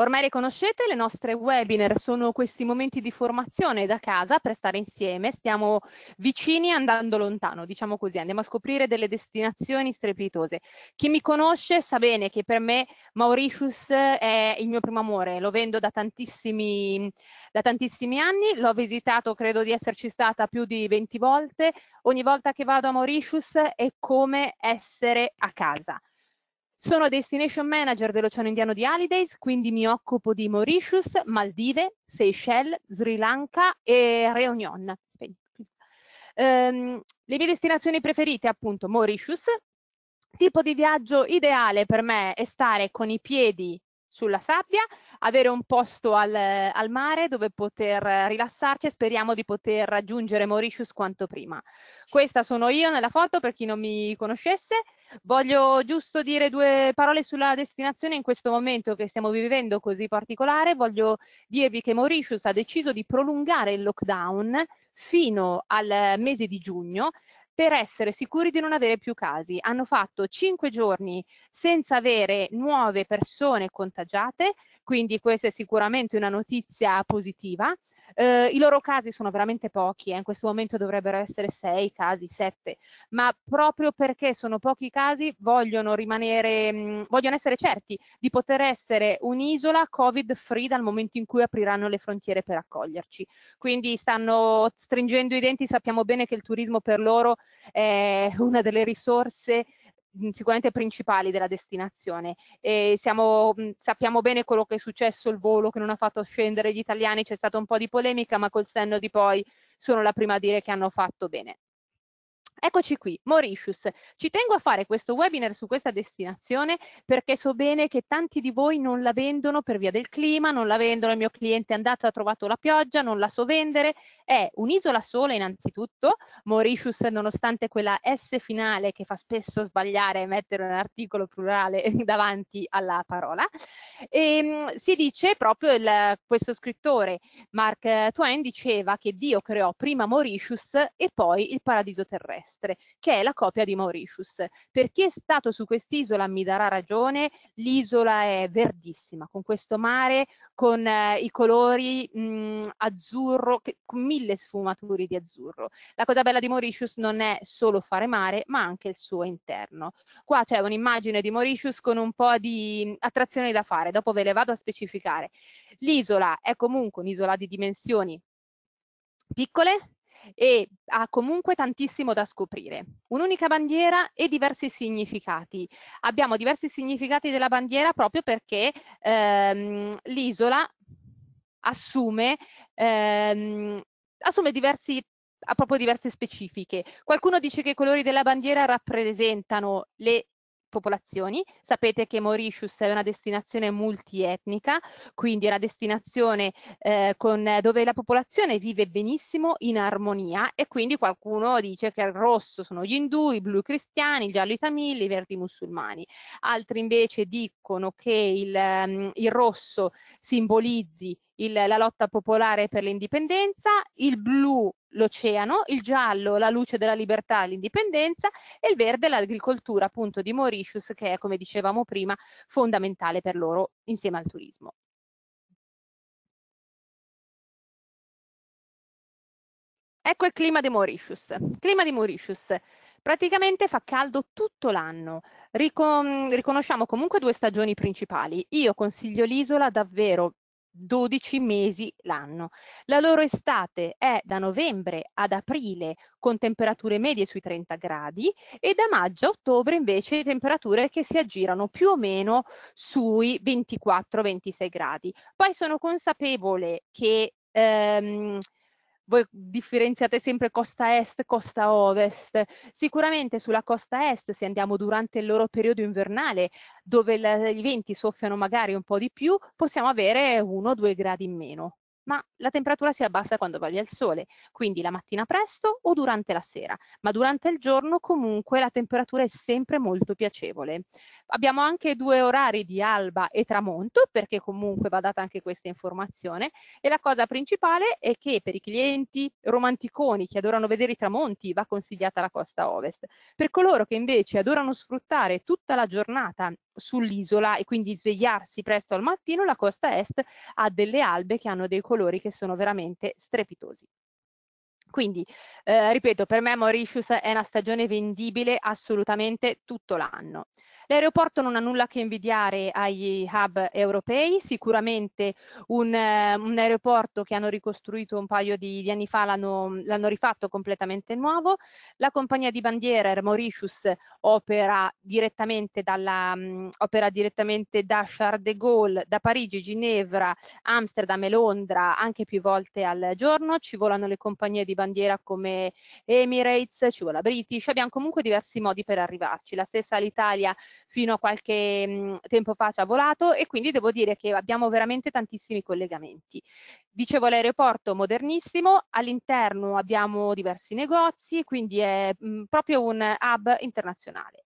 Ormai le conoscete, le nostre webinar sono questi momenti di formazione da casa per stare insieme, stiamo vicini andando lontano, diciamo così, andiamo a scoprire delle destinazioni strepitose. Chi mi conosce sa bene che per me Mauritius è il mio primo amore, lo vendo da tantissimi, da tantissimi anni, l'ho visitato, credo di esserci stata più di 20 volte, ogni volta che vado a Mauritius è come essere a casa. Sono Destination Manager dell'Oceano Indiano di Holidays, quindi mi occupo di Mauritius, Maldive, Seychelles, Sri Lanka e Reunion. Um, ehm, le mie destinazioni preferite, appunto, Mauritius. Tipo di viaggio ideale per me è stare con i piedi sulla sabbia, avere un posto al, al mare dove poter rilassarci e speriamo di poter raggiungere Mauritius quanto prima. Questa sono io nella foto per chi non mi conoscesse. Voglio giusto dire due parole sulla destinazione in questo momento che stiamo vivendo così particolare. Voglio dirvi che Mauritius ha deciso di prolungare il lockdown fino al mese di giugno per essere sicuri di non avere più casi. Hanno fatto cinque giorni senza avere nuove persone contagiate, quindi questa è sicuramente una notizia positiva. Eh, I loro casi sono veramente pochi, eh, in questo momento dovrebbero essere sei casi, sette, ma proprio perché sono pochi i casi vogliono rimanere, mh, mm, vogliono essere certi di poter essere un'isola covid free dal momento in cui apriranno le frontiere per accoglierci. Quindi stanno stringendo i denti, sappiamo bene che il turismo per loro è una delle risorse sicuramente principali della destinazione. E Siamo, sappiamo bene quello che è successo, il volo che non ha fatto scendere gli italiani, c'è stata un po' di polemica, ma col senno di poi sono la prima a dire che hanno fatto bene. Eccoci qui, Mauritius. Ci tengo a fare questo webinar su questa destinazione perché so bene che tanti di voi non la vendono per via del clima, non la vendono, il mio cliente è andato e ha trovato la pioggia, non la so vendere. È un'isola sola innanzitutto, Mauritius nonostante quella S finale che fa spesso sbagliare e mettere un articolo plurale davanti alla parola. E, ehm, si dice proprio, il, questo scrittore Mark Twain diceva che Dio creò prima Mauritius e poi il paradiso terrestre terrestre, che è la copia di Mauritius. Per chi è stato su quest'isola mi darà ragione, l'isola è verdissima, con questo mare, con eh, i colori mh, mm, azzurro, che, con mille sfumature di azzurro. La cosa bella di Mauritius non è solo fare mare, ma anche il suo interno. Qua c'è un'immagine di Mauritius con un po' di mm, attrazioni da fare, dopo ve le vado a specificare. L'isola è comunque un'isola di dimensioni piccole, e ha comunque tantissimo da scoprire. Un'unica bandiera e diversi significati. Abbiamo diversi significati della bandiera proprio perché ehm, l'isola assume, ehm, assume diversi ha proprio diverse specifiche. Qualcuno dice che i colori della bandiera rappresentano le popolazioni. Sapete che Mauritius è una destinazione multietnica, quindi è una destinazione eh, con, dove la popolazione vive benissimo in armonia e quindi qualcuno dice che il rosso sono gli indù, i blu i cristiani, il giallo i tamili, i verdi i musulmani. Altri invece dicono che il, mm, il rosso simbolizzi il, la lotta popolare per l'indipendenza, il blu l'oceano, il giallo la luce della libertà e l'indipendenza e il verde l'agricoltura appunto di Mauritius che è come dicevamo prima fondamentale per loro insieme al turismo. Ecco il clima di Mauritius. Clima di Mauritius. Praticamente fa caldo tutto l'anno. Ricon riconosciamo comunque due stagioni principali. Io consiglio l'isola davvero 12 mesi l'anno. La loro estate è da novembre ad aprile con temperature medie sui 30 gradi e da maggio a ottobre invece temperature che si aggirano più o meno sui 24-26 gradi. Poi sono consapevole che ehm, voi differenziate sempre costa est, costa ovest. Sicuramente sulla costa est, se andiamo durante il loro periodo invernale, dove i venti soffiano magari un po' di più, possiamo avere uno o due gradi in meno ma la temperatura si abbassa quando va via il sole, quindi la mattina presto o durante la sera, ma durante il giorno comunque la temperatura è sempre molto piacevole. Abbiamo anche due orari di alba e tramonto, perché comunque va data anche questa informazione, e la cosa principale è che per i clienti romanticoni che adorano vedere i tramonti va consigliata la costa ovest. Per coloro che invece adorano sfruttare tutta la giornata sull'isola e quindi svegliarsi presto al mattino, la costa est ha delle albe che hanno dei colori che sono veramente strepitosi. Quindi, eh, ripeto, per me Mauritius è una stagione vendibile assolutamente tutto l'anno. L'aeroporto non ha nulla che invidiare agli hub europei, sicuramente un, eh, un aeroporto che hanno ricostruito un paio di, di anni fa l'hanno rifatto completamente nuovo. La compagnia di bandiera Air Mauritius opera direttamente, dalla, mh, mm, opera direttamente da Charles de Gaulle, da Parigi, Ginevra, Amsterdam e Londra anche più volte al giorno. Ci volano le compagnie di bandiera come Emirates, ci vola British, abbiamo comunque diversi modi per arrivarci. La stessa l'Italia fino a qualche mh, mm, tempo fa ci ha volato e quindi devo dire che abbiamo veramente tantissimi collegamenti. Dicevo l'aeroporto modernissimo, all'interno abbiamo diversi negozi, quindi è mh, mm, proprio un hub internazionale.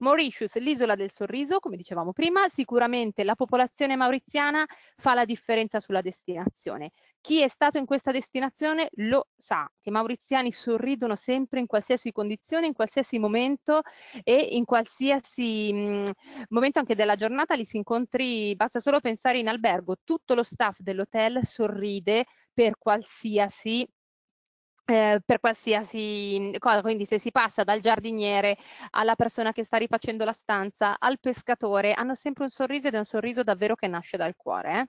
Mauritius, l'isola del sorriso, come dicevamo prima, sicuramente la popolazione mauriziana fa la differenza sulla destinazione. Chi è stato in questa destinazione lo sa, che i mauriziani sorridono sempre in qualsiasi condizione, in qualsiasi momento e in qualsiasi mh, mm, momento anche della giornata li si incontri, basta solo pensare in albergo, tutto lo staff dell'hotel sorride per qualsiasi eh, per qualsiasi mm, cosa, quindi se si passa dal giardiniere alla persona che sta rifacendo la stanza, al pescatore, hanno sempre un sorriso ed è un sorriso davvero che nasce dal cuore. Eh?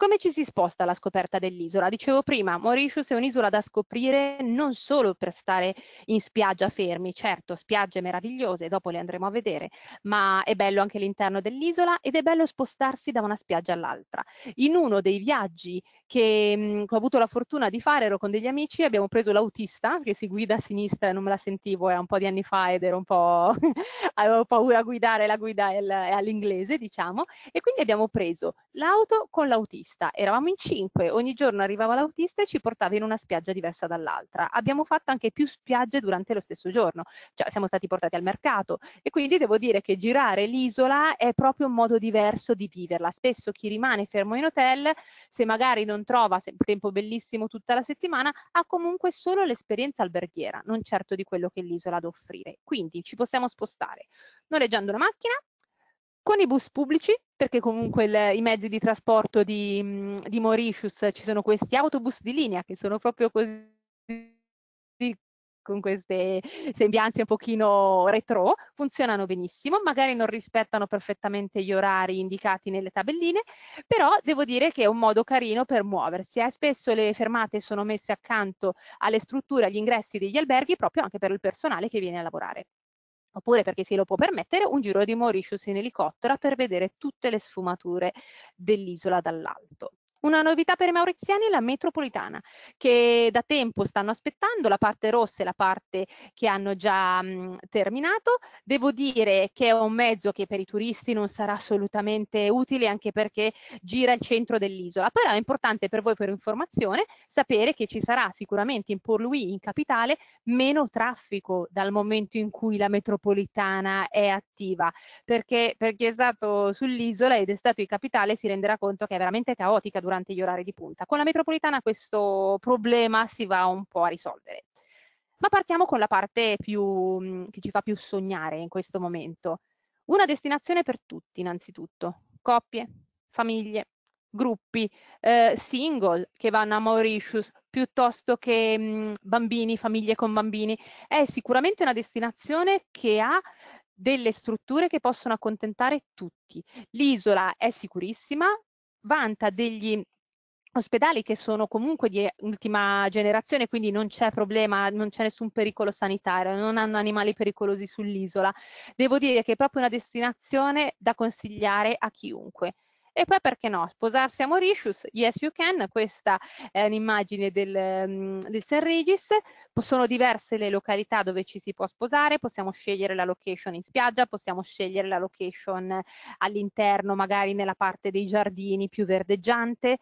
Come ci si sposta alla scoperta dell'isola? Dicevo prima, Mauritius è un'isola da scoprire non solo per stare in spiaggia fermi, certo, spiagge meravigliose, dopo le andremo a vedere, ma è bello anche l'interno dell'isola ed è bello spostarsi da una spiaggia all'altra. In uno dei viaggi che mh, mm, ho avuto la fortuna di fare, ero con degli amici, abbiamo preso l'autista che si guida a sinistra e non me la sentivo, era un po' di anni fa ed ero un po'... avevo paura a guidare, la guida è all'inglese diciamo, e quindi abbiamo preso l'auto con l'autista l'autista, eravamo in cinque, ogni giorno arrivava l'autista e ci portava in una spiaggia diversa dall'altra. Abbiamo fatto anche più spiagge durante lo stesso giorno, cioè siamo stati portati al mercato e quindi devo dire che girare l'isola è proprio un modo diverso di viverla. Spesso chi rimane fermo in hotel, se magari non trova tempo bellissimo tutta la settimana, ha comunque solo l'esperienza alberghiera, non certo di quello che l'isola ha da offrire. Quindi ci possiamo spostare noleggiando una macchina con i bus pubblici, perché comunque il, i mezzi di trasporto di, di, Mauritius ci sono questi autobus di linea che sono proprio così con queste sembianze un pochino retro, funzionano benissimo, magari non rispettano perfettamente gli orari indicati nelle tabelline, però devo dire che è un modo carino per muoversi. Eh. Spesso le fermate sono messe accanto alle strutture, agli ingressi degli alberghi, proprio anche per il personale che viene a lavorare oppure perché se lo può permettere, un giro di Mauritius in elicottero per vedere tutte le sfumature dell'isola dall'alto. Una novità per i mauriziani è la metropolitana, che da tempo stanno aspettando, la parte rossa e la parte che hanno già mh, terminato. Devo dire che è un mezzo che per i turisti non sarà assolutamente utile, anche perché gira il centro dell'isola. Però è importante per voi, per informazione, sapere che ci sarà sicuramente in Port Louis, in capitale, meno traffico dal momento in cui la metropolitana è attiva, perché per chi è stato sull'isola ed è stato in capitale si renderà conto che è veramente caotica durante gli orari di punta. Con la metropolitana questo problema si va un po' a risolvere. Ma partiamo con la parte più, mm, che ci fa più sognare in questo momento. Una destinazione per tutti, innanzitutto. Coppie, famiglie, gruppi, eh, single che vanno a Mauritius, piuttosto che mh, mm, bambini, famiglie con bambini. È sicuramente una destinazione che ha delle strutture che possono accontentare tutti. L'isola è sicurissima, vanta degli ospedali che sono comunque di ultima generazione, quindi non c'è problema, non c'è nessun pericolo sanitario, non hanno animali pericolosi sull'isola. Devo dire che è proprio una destinazione da consigliare a chiunque. E poi perché no, sposarsi a Mauritius, yes you can, questa è un'immagine del, mm, del St. Regis, sono diverse le località dove ci si può sposare, possiamo scegliere la location in spiaggia, possiamo scegliere la location all'interno, magari nella parte dei giardini più verdeggiante,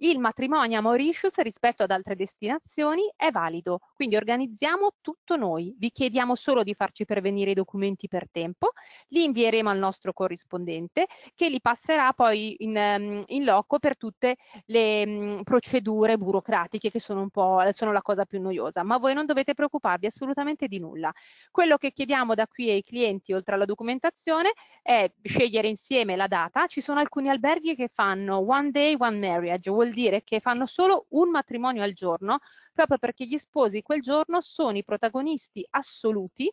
il matrimonio a Mauritius rispetto ad altre destinazioni è valido, quindi organizziamo tutto noi, vi chiediamo solo di farci pervenire i documenti per tempo, li invieremo al nostro corrispondente che li passerà poi in, ehm, in loco per tutte le procedure burocratiche che sono, un po', sono la cosa più noiosa, ma voi non dovete preoccuparvi assolutamente di nulla. Quello che chiediamo da qui ai clienti, oltre alla documentazione, è scegliere insieme la data, ci sono alcuni alberghi che fanno one day, one marriage, vuol dire che fanno solo un matrimonio al giorno, proprio perché gli sposi quel giorno sono i protagonisti assoluti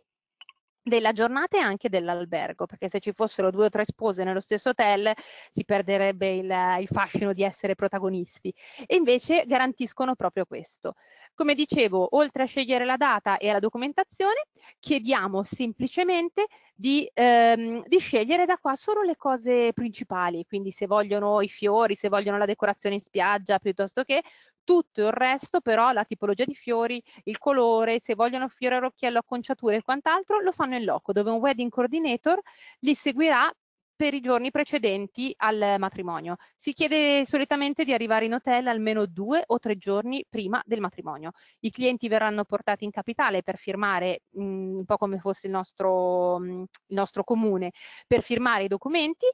della giornata e anche dell'albergo, perché se ci fossero due o tre spose nello stesso hotel si perderebbe il, il, fascino di essere protagonisti. E invece garantiscono proprio questo. Come dicevo, oltre a scegliere la data e la documentazione, chiediamo semplicemente di, ehm, di scegliere da qua solo le cose principali, quindi se vogliono i fiori, se vogliono la decorazione in spiaggia, piuttosto che tutto il resto però, la tipologia di fiori, il colore, se vogliono fiore all'occhiello, acconciature e quant'altro, lo fanno in loco, dove un wedding coordinator li seguirà per i giorni precedenti al matrimonio. Si chiede solitamente di arrivare in hotel almeno due o tre giorni prima del matrimonio. I clienti verranno portati in capitale per firmare, mh, mm, un po' come fosse il nostro, mh, mm, il nostro comune, per firmare i documenti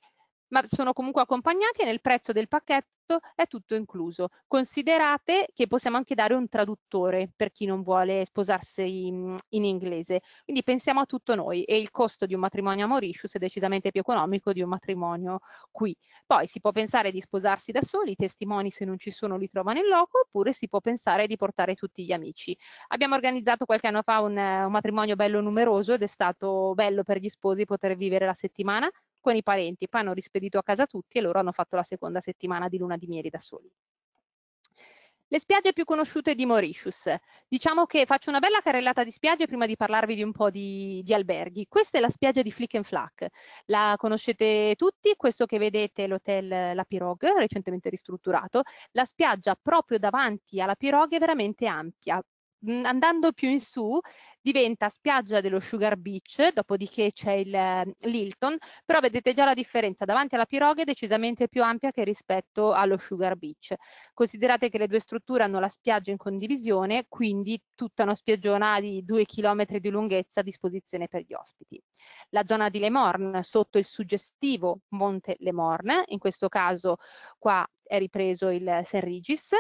ma sono comunque accompagnati e nel prezzo del pacchetto è tutto incluso. Considerate che possiamo anche dare un traduttore per chi non vuole sposarsi in, in inglese. Quindi pensiamo a tutto noi e il costo di un matrimonio a Mauritius è decisamente più economico di un matrimonio qui. Poi si può pensare di sposarsi da soli, i testimoni se non ci sono li trovano in loco, oppure si può pensare di portare tutti gli amici. Abbiamo organizzato qualche anno fa un, un matrimonio bello numeroso ed è stato bello per gli sposi poter vivere la settimana con i parenti, poi hanno rispedito a casa tutti e loro hanno fatto la seconda settimana di luna di mieli da soli. Le spiagge più conosciute di Mauritius. Diciamo che faccio una bella carrellata di spiagge prima di parlarvi di un po' di, di alberghi. Questa è la spiaggia di Flick and Flack. La conoscete tutti, questo che vedete è l'hotel La Pirogue, recentemente ristrutturato. La spiaggia proprio davanti alla Pirogue è veramente ampia, mm, andando più in su diventa spiaggia dello Sugar Beach, dopodiché c'è il, eh, Lilton, però vedete già la differenza, davanti alla piroga è decisamente più ampia che rispetto allo Sugar Beach. Considerate che le due strutture hanno la spiaggia in condivisione, quindi tutta una spiaggiona di 2 km di lunghezza a disposizione per gli ospiti. La zona di Le Morne, sotto il suggestivo Monte Le Morne, in questo caso qua è ripreso il eh, Serrigis,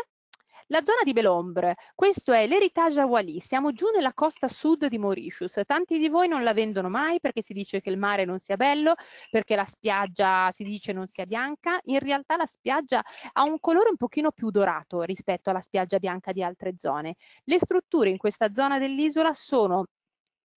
la zona di Belombre, questo è l'Heritage Awali, siamo giù nella costa sud di Mauritius. Tanti di voi non la vendono mai perché si dice che il mare non sia bello, perché la spiaggia si dice non sia bianca. In realtà la spiaggia ha un colore un pochino più dorato rispetto alla spiaggia bianca di altre zone. Le strutture in questa zona dell'isola sono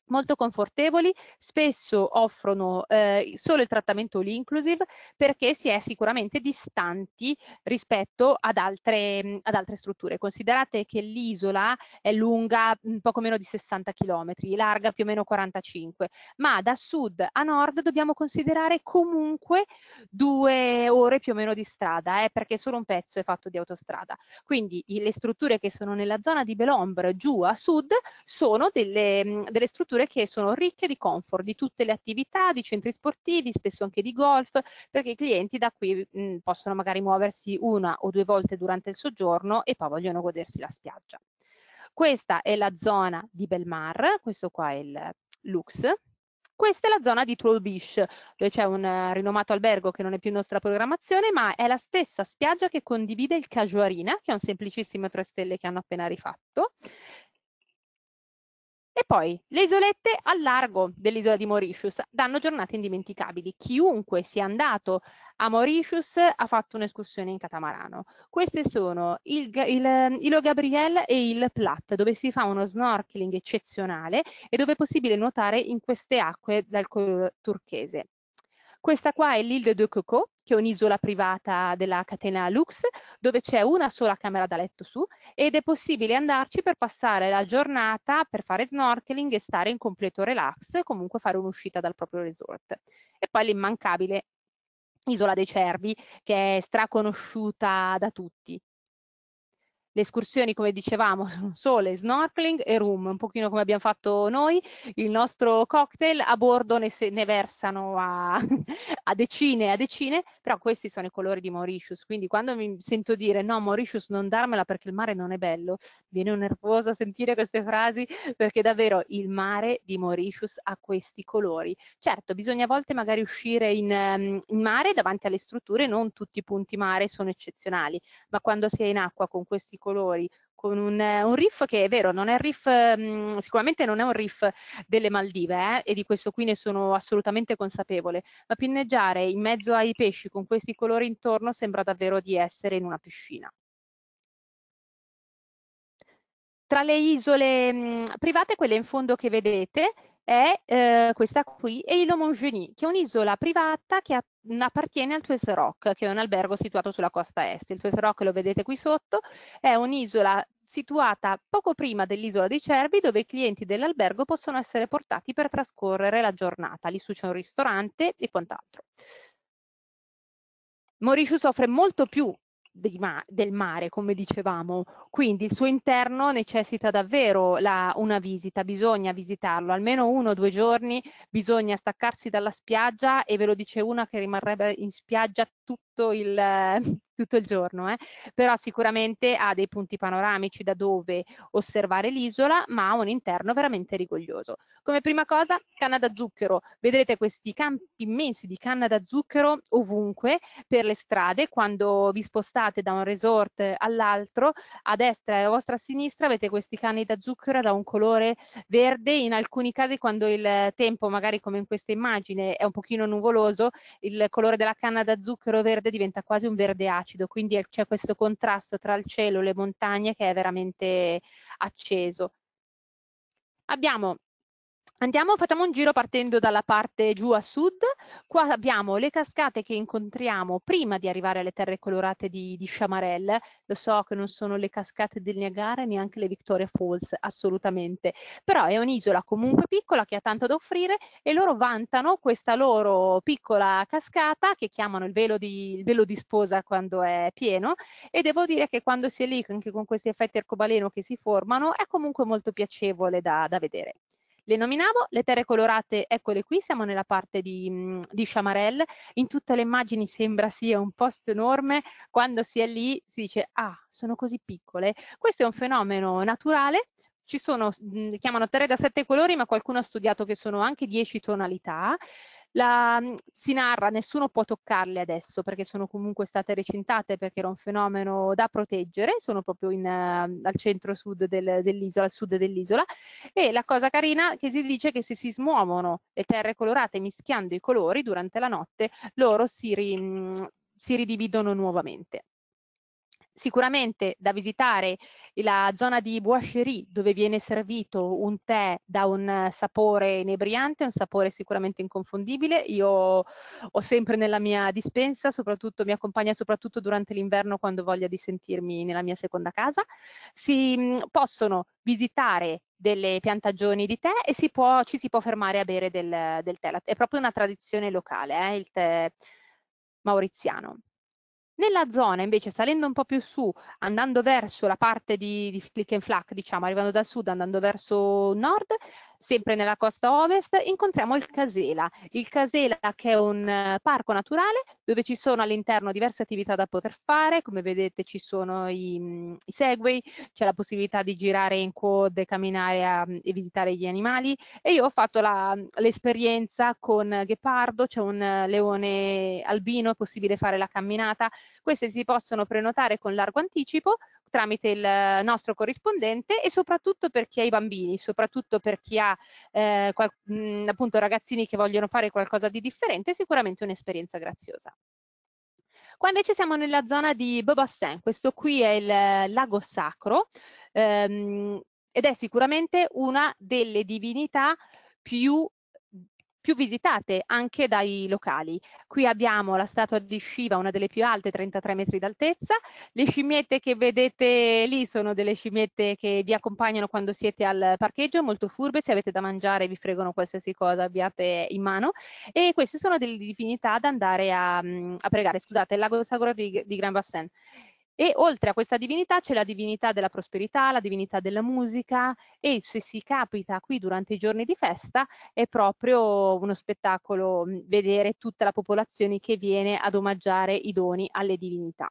molto confortevoli, spesso offrono eh, solo il trattamento all'inclusive perché si è sicuramente distanti rispetto ad altre, mm, ad altre strutture. Considerate che l'isola è lunga mm, poco meno di 60 km, larga più o meno 45, ma da sud a nord dobbiamo considerare comunque due ore più o meno di strada, eh, perché solo un pezzo è fatto di autostrada. Quindi le strutture che sono nella zona di Belombre giù a sud sono delle, mm, delle strutture strutture che sono ricche di comfort, di tutte le attività, di centri sportivi, spesso anche di golf, perché i clienti da qui mh, mm, possono magari muoversi una o due volte durante il soggiorno e poi vogliono godersi la spiaggia. Questa è la zona di Belmar, questo qua è il Lux, questa è la zona di Troll Beach, dove c'è un uh, rinomato albergo che non è più nostra programmazione, ma è la stessa spiaggia che condivide il Casuarina, che è un semplicissimo 3 stelle che hanno appena rifatto. E poi le isolette al largo dell'isola di Mauritius danno giornate indimenticabili. Chiunque sia andato a Mauritius ha fatto un'escursione in catamarano. Queste sono il, il, ehm, Ilo Gabriel e il Plat, dove si fa uno snorkeling eccezionale e dove è possibile nuotare in queste acque dal colore turchese. Questa qua è l'Île de Coco, che è un'isola privata della catena Lux, dove c'è una sola camera da letto su ed è possibile andarci per passare la giornata, per fare snorkeling e stare in completo relax, comunque fare un'uscita dal proprio resort. E poi l'immancabile Isola dei Cervi, che è straconosciuta da tutti le escursioni, come dicevamo, sono sole, snorkeling e room, un pochino come abbiamo fatto noi, il nostro cocktail a bordo ne, se, ne versano a, a decine e a decine, però questi sono i colori di Mauritius, quindi quando mi sento dire no Mauritius non darmela perché il mare non è bello, viene nervoso a sentire queste frasi perché davvero il mare di Mauritius ha questi colori. Certo, bisogna a volte magari uscire in, ehm, in mare davanti alle strutture, non tutti i punti mare sono eccezionali, ma quando si è in acqua con questi colori con un, un, riff che è vero, non è riff, mh, mm, sicuramente non è un riff delle Maldive eh, e di questo qui ne sono assolutamente consapevole, ma pinneggiare in mezzo ai pesci con questi colori intorno sembra davvero di essere in una piscina. Tra le isole mh, mm, private, quelle in fondo che vedete, è eh, questa qui, e il Montgenie, che è un'isola privata che appartiene al Tues Rock, che è un albergo situato sulla costa est. Il Tues Rock, lo vedete qui sotto, è un'isola situata poco prima dell'isola dei Cervi, dove i clienti dell'albergo possono essere portati per trascorrere la giornata. Lì su c'è un ristorante e quant'altro. Mauritius offre molto più ma del mare, come dicevamo. Quindi il suo interno necessita davvero la, una visita, bisogna visitarlo, almeno uno o due giorni bisogna staccarsi dalla spiaggia e ve lo dice una che rimarrebbe in spiaggia tutto il, tutto il giorno, eh? però sicuramente ha dei punti panoramici da dove osservare l'isola, ma ha un interno veramente rigoglioso. Come prima cosa, canna da zucchero. Vedrete questi campi immensi di canna da zucchero ovunque per le strade, quando vi spostate da un resort all'altro, a destra e a vostra sinistra avete questi canni da zucchero da un colore verde, in alcuni casi quando il tempo, magari come in questa immagine, è un pochino nuvoloso, il colore della canna da zucchero verde diventa quasi un verde acido placido, quindi c'è questo contrasto tra il cielo e le montagne che è veramente acceso. Abbiamo Andiamo, facciamo un giro partendo dalla parte giù a sud. Qua abbiamo le cascate che incontriamo prima di arrivare alle terre colorate di, di Chamarel. Lo so che non sono le cascate del Niagara neanche le Victoria Falls, assolutamente. Però è un'isola comunque piccola che ha tanto da offrire e loro vantano questa loro piccola cascata che chiamano il velo di, il velo di sposa quando è pieno. E devo dire che quando si è lì, anche con questi effetti arcobaleno che si formano, è comunque molto piacevole da, da vedere. Le nominavo, le terre colorate, eccole qui, siamo nella parte di, mm, di Chamarel, in tutte le immagini sembra sia un posto enorme, quando si è lì si dice ah, sono così piccole. Questo è un fenomeno naturale ci sono, mm, chiamano terre da sette colori, ma qualcuno ha studiato che sono anche dieci tonalità. La, mhmm, si narra, nessuno può toccarle adesso perché sono comunque state recintate perché era un fenomeno da proteggere, sono proprio in, uh, al centro-sud del, dell'isola, al sud dell'isola e la cosa carina che si dice che se si smuovono le terre colorate mischiando i colori durante la notte loro si, ri, mhmm, si ridividono nuovamente sicuramente da visitare la zona di Boischerie dove viene servito un tè da un sapore inebriante, un sapore sicuramente inconfondibile. Io ho sempre nella mia dispensa, soprattutto mi accompagna soprattutto durante l'inverno quando voglia di sentirmi nella mia seconda casa. Si mm, possono visitare delle piantagioni di tè e si può, ci si può fermare a bere del, del tè. È proprio una tradizione locale, eh, il tè mauriziano. Nella zona invece salendo un po' più su, andando verso la parte di, di Flick and Flack, diciamo, arrivando dal sud, andando verso nord, Sempre nella costa ovest incontriamo il Casela, il Casela che è un eh, parco naturale dove ci sono all'interno diverse attività da poter fare, come vedete ci sono i, mm, i segway, c'è la possibilità di girare in quad, camminare a, mm, e visitare gli animali e io ho fatto mm, l'esperienza con Ghepardo, c'è un eh, leone albino, è possibile fare la camminata, queste si possono prenotare con largo anticipo tramite il nostro corrispondente e soprattutto per chi ha i bambini, soprattutto per chi ha eh, qual- mh, mm, appunto ragazzini che vogliono fare qualcosa di differente, sicuramente un'esperienza graziosa. Qua invece siamo nella zona di Bobassin, questo qui è il lago sacro ehm, ed è sicuramente una delle divinità più più visitate anche dai locali. Qui abbiamo la statua di Shiva, una delle più alte, 33 metri d'altezza. Le scimmiette che vedete lì sono delle scimmiette che vi accompagnano quando siete al parcheggio, molto furbe, se avete da mangiare vi fregano qualsiasi cosa abbiate in mano. E queste sono delle divinità da andare a, mm, a pregare. Scusate, il lago Sagro di, di Gran Bassin. E oltre a questa divinità c'è la divinità della prosperità, la divinità della musica e se si capita qui durante i giorni di festa è proprio uno spettacolo vedere tutta la popolazione che viene ad omaggiare i doni alle divinità.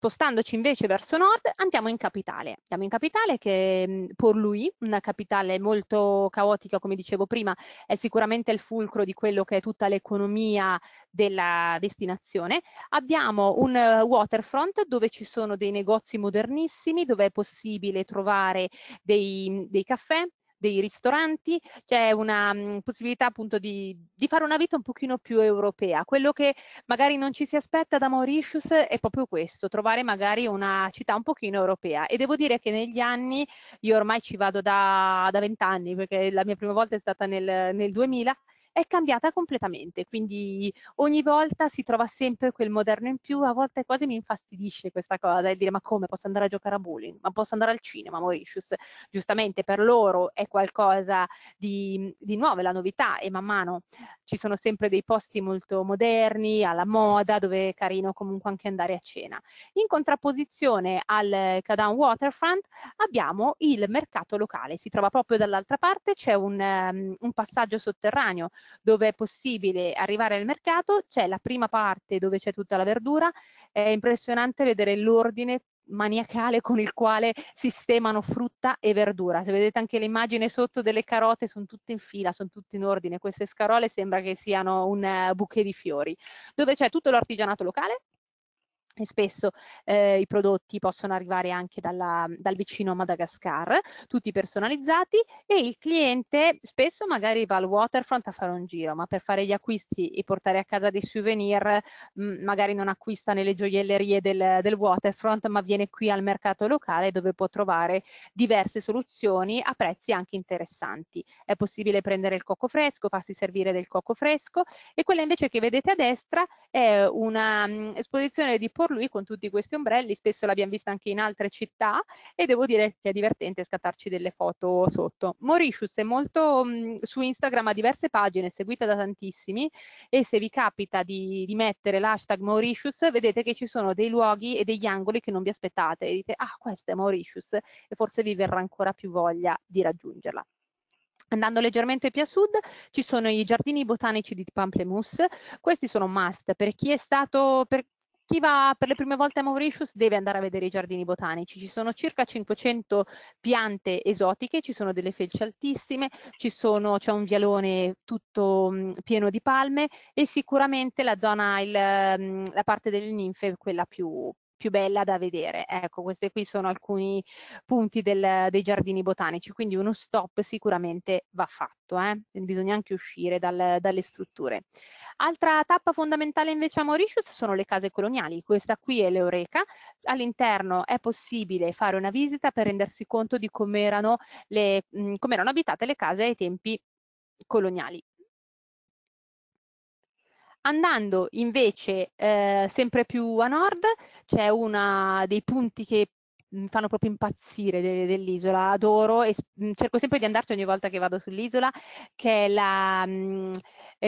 Spostandoci invece verso nord andiamo in capitale. Andiamo in capitale che è mm, lui, una capitale molto caotica come dicevo prima, è sicuramente il fulcro di quello che è tutta l'economia della destinazione. Abbiamo un eh, waterfront dove ci sono dei negozi modernissimi, dove è possibile trovare dei, mm, dei caffè, dei ristoranti, c'è una mh, mm, possibilità appunto di, di, fare una vita un pochino più europea. Quello che magari non ci si aspetta da Mauritius è proprio questo, trovare magari una città un pochino europea. E devo dire che negli anni, io ormai ci vado da vent'anni, perché la mia prima volta è stata nel, nel 2000, è cambiata completamente, quindi ogni volta si trova sempre quel moderno in più, a volte quasi mi infastidisce questa cosa, e dire ma come posso andare a giocare a bowling, ma posso andare al cinema Mauritius, giustamente per loro è qualcosa di, di nuovo, è la novità e man mano ci sono sempre dei posti molto moderni, alla moda, dove è carino comunque anche andare a cena. In contrapposizione al Cadan Waterfront abbiamo il mercato locale, si trova proprio dall'altra parte, c'è un, um, un passaggio sotterraneo dove è possibile arrivare al mercato, c'è la prima parte dove c'è tutta la verdura, è impressionante vedere l'ordine maniacale con il quale sistemano frutta e verdura. Se vedete anche l'immagine sotto delle carote, sono tutte in fila, sono tutte in ordine. Queste scarole sembra che siano un uh, bouquet di fiori. Dove c'è tutto l'artigianato locale, e spesso eh, i prodotti possono arrivare anche dalla, dal vicino Madagascar, tutti personalizzati e il cliente spesso magari va al waterfront a fare un giro, ma per fare gli acquisti e portare a casa dei souvenir mh, mm, magari non acquista nelle gioiellerie del, del, waterfront, ma viene qui al mercato locale dove può trovare diverse soluzioni a prezzi anche interessanti. È possibile prendere il cocco fresco, farsi servire del cocco fresco e quella invece che vedete a destra è un'esposizione mm, um, di por- Luxor, lui con tutti questi ombrelli, spesso l'abbiamo vista anche in altre città e devo dire che è divertente scattarci delle foto sotto. Mauritius è molto mh, mm, su Instagram, ha diverse pagine, seguita da tantissimi e se vi capita di, di mettere l'hashtag Mauritius vedete che ci sono dei luoghi e degli angoli che non vi aspettate e dite ah questo è Mauritius e forse vi verrà ancora più voglia di raggiungerla. Andando leggermente più a sud ci sono i giardini botanici di Pamplemousse, questi sono must per chi è stato, per chi va per le prime volte a Mauritius deve andare a vedere i giardini botanici. Ci sono circa 500 piante esotiche, ci sono delle felci altissime, sono, c'è un vialone tutto pieno di palme e sicuramente la zona, il, la parte delle ninfe è quella più, più bella da vedere. Ecco, questi qui sono alcuni punti del, dei giardini botanici, quindi uno stop sicuramente va fatto, eh? bisogna anche uscire dal, dalle strutture. Altra tappa fondamentale invece a Mauritius sono le case coloniali, questa qui è l'Eureka, all'interno è possibile fare una visita per rendersi conto di come erano, le, come erano abitate le case ai tempi coloniali. Andando invece eh, sempre più a nord c'è uno dei punti che mi fanno proprio impazzire de- dell'isola, adoro e mh, cerco sempre di andarci ogni volta che vado sull'isola, che è la mh,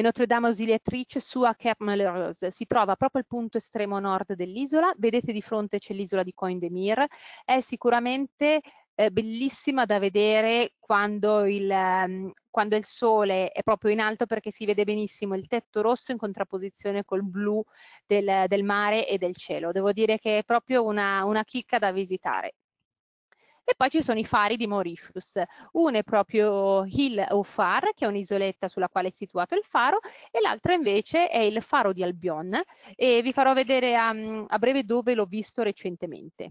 Notre Dame Ausiliatrice su a Cap Malheureuse, si trova proprio al punto estremo nord dell'isola, vedete di fronte c'è l'isola di Coindemir, è sicuramente eh, bellissima da vedere quando il, quando il sole è proprio in alto perché si vede benissimo il tetto rosso in contrapposizione col blu del, del mare e del cielo. Devo dire che è proprio una, una chicca da visitare. E poi ci sono i fari di Mauritius. Uno è proprio Hill of Far, che è un'isoletta sulla quale è situato il faro, e l'altro invece è il faro di Albion. E vi farò vedere a, a breve dove l'ho visto recentemente.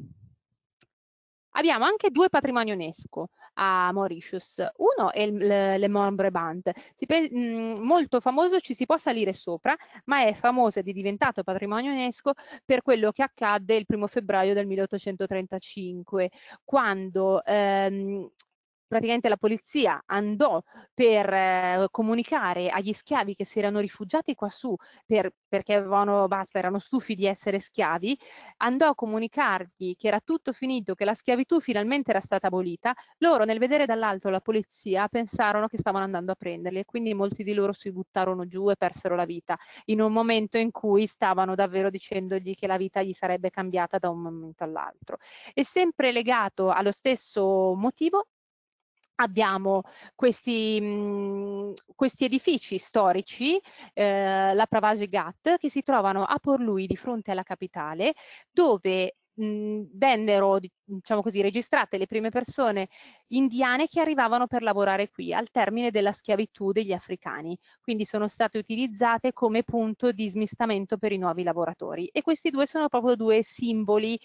Abbiamo anche due patrimoni UNESCO a Mauritius. Uno è il, le Mont Brabant. Mhmm, molto famoso, ci si può salire sopra, ma è famoso ed è diventato patrimonio UNESCO per quello che accadde il primo febbraio del 1835, quando ehm, praticamente la polizia andò per eh, comunicare agli schiavi che si erano rifugiati quassù per, perché avevano, basta, erano stufi di essere schiavi, andò a comunicargli che era tutto finito, che la schiavitù finalmente era stata abolita, loro nel vedere dall'alto la polizia pensarono che stavano andando a prenderli e quindi molti di loro si buttarono giù e persero la vita in un momento in cui stavano davvero dicendogli che la vita gli sarebbe cambiata da un momento all'altro. È sempre legato allo stesso motivo abbiamo questi, mh, mhmm, questi, edifici storici, eh, la Pravage Gat, che si trovano a Porlui di fronte alla capitale, dove mh, mhmm, vennero diciamo così, registrate le prime persone indiane che arrivavano per lavorare qui al termine della schiavitù degli africani, quindi sono state utilizzate come punto di smistamento per i nuovi lavoratori e questi due sono proprio due simboli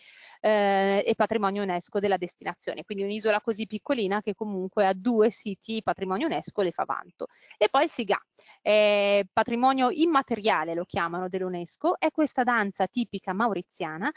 eh, e patrimonio UNESCO della destinazione. Quindi un'isola così piccolina che comunque ha due siti patrimonio UNESCO le fa vanto. E poi il SIGA, eh, patrimonio immateriale lo chiamano dell'UNESCO, è questa danza tipica mauriziana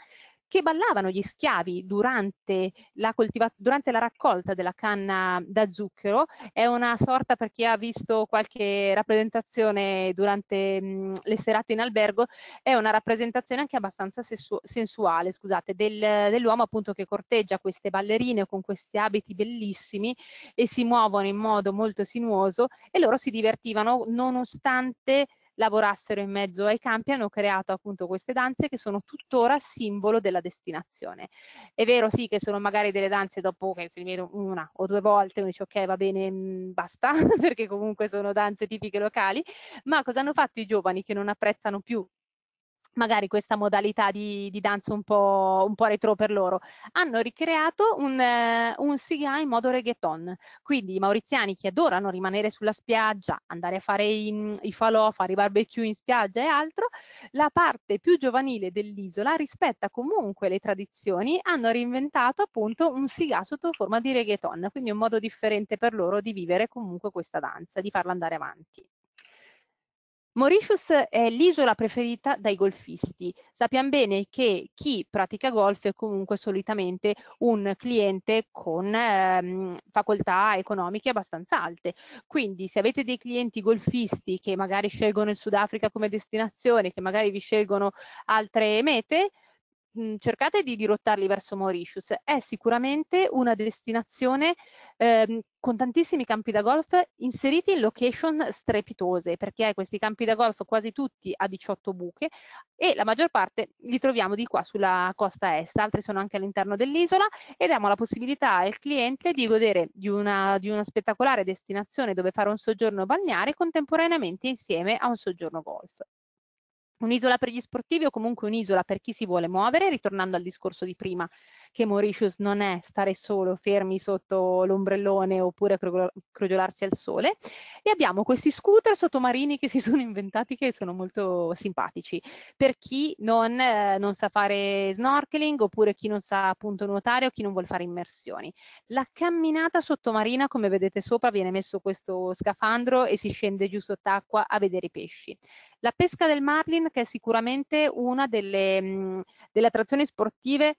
che ballavano gli schiavi durante la, durante la raccolta della canna da zucchero. È una sorta, per chi ha visto qualche rappresentazione durante mh, le serate in albergo, è una rappresentazione anche abbastanza sensuale scusate, del, dell'uomo appunto che corteggia queste ballerine con questi abiti bellissimi e si muovono in modo molto sinuoso e loro si divertivano nonostante lavorassero in mezzo ai campi hanno creato appunto queste danze che sono tuttora simbolo della destinazione. È vero sì che sono magari delle danze dopo che si vedono una o due volte uno dice ok va bene mm, basta perché comunque sono danze tipiche locali, ma cosa hanno fatto i giovani che non apprezzano più magari questa modalità di, di danza un po', un po' retro per loro, hanno ricreato un, eh, un CGI in modo reggaeton. Quindi i mauriziani che adorano rimanere sulla spiaggia, andare a fare i, i falò, fare i barbecue in spiaggia e altro, la parte più giovanile dell'isola rispetta comunque le tradizioni, hanno reinventato appunto un siga sotto forma di reggaeton, quindi un modo differente per loro di vivere comunque questa danza, di farla andare avanti. Mauritius è l'isola preferita dai golfisti. Sappiamo bene che chi pratica golf è comunque solitamente un cliente con ehm, facoltà economiche abbastanza alte. Quindi se avete dei clienti golfisti che magari scelgono il Sudafrica come destinazione, che magari vi scelgono altre mete, Mhmm, cercate di dirottarli verso Mauritius, è sicuramente una destinazione ehm, con tantissimi campi da golf inseriti in location strepitose, perché hai questi campi da golf quasi tutti a 18 buche e la maggior parte li troviamo di qua sulla costa est, altri sono anche all'interno dell'isola e diamo la possibilità al cliente di godere di una, di una spettacolare destinazione dove fare un soggiorno balneare contemporaneamente insieme a un soggiorno golf. Un'isola per gli sportivi o comunque un'isola per chi si vuole muovere, ritornando al discorso di prima che Mauritius non è stare solo fermi sotto l'ombrellone oppure crogiolarsi al sole e abbiamo questi scooter sottomarini che si sono inventati che sono molto simpatici per chi non, eh, non sa fare snorkeling oppure chi non sa appunto nuotare o chi non vuole fare immersioni. La camminata sottomarina come vedete sopra viene messo questo scafandro e si scende giù sott'acqua a vedere i pesci. La pesca del marlin che è sicuramente una delle, mh, mm, delle attrazioni sportive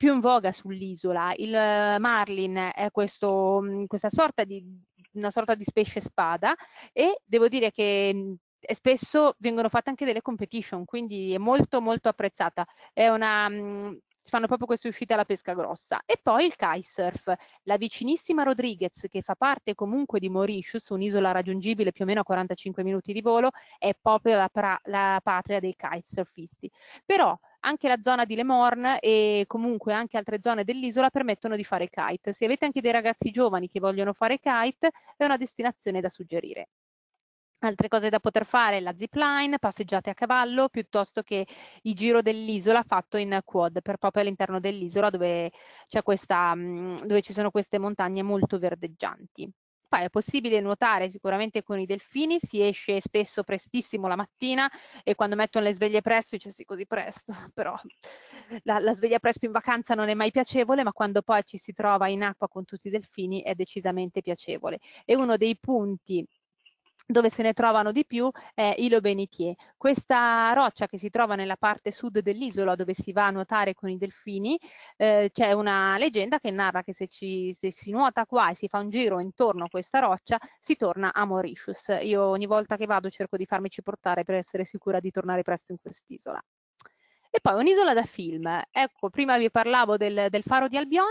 più in voga sull'isola. Il eh, marlin è questo, mm, questa sorta di, una sorta di pesce spada e devo dire che mm, spesso vengono fatte anche delle competition, quindi è molto molto apprezzata. È una, mm, fanno proprio queste uscite alla pesca grossa. E poi il kitesurf, la vicinissima Rodriguez, che fa parte comunque di Mauritius, un'isola raggiungibile più o meno a 45 minuti di volo, è proprio la, pra- la patria dei kitesurfisti. Però anche la zona di Le Morne e comunque anche altre zone dell'isola permettono di fare kite. Se avete anche dei ragazzi giovani che vogliono fare kite, è una destinazione da suggerire. Altre cose da poter fare, la zipline, passeggiate a cavallo, piuttosto che il giro dell'isola fatto in quad, per proprio all'interno dell'isola dove, mm, dove ci sono queste montagne molto verdeggianti. È possibile nuotare sicuramente con i delfini, si esce spesso prestissimo la mattina e quando mettono le sveglie presto dice sì così presto, però la, la sveglia presto in vacanza non è mai piacevole, ma quando poi ci si trova in acqua con tutti i delfini è decisamente piacevole. E uno dei punti dove se ne trovano di più è Ilo Benitier. Questa roccia che si trova nella parte sud dell'isola dove si va a nuotare con i delfini, eh, c'è una leggenda che narra che se, ci, se, si nuota qua e si fa un giro intorno a questa roccia si torna a Mauritius. Io ogni volta che vado cerco di farmici portare per essere sicura di tornare presto in quest'isola. E poi un'isola da film. Ecco, prima vi parlavo del, del Faro di Albion,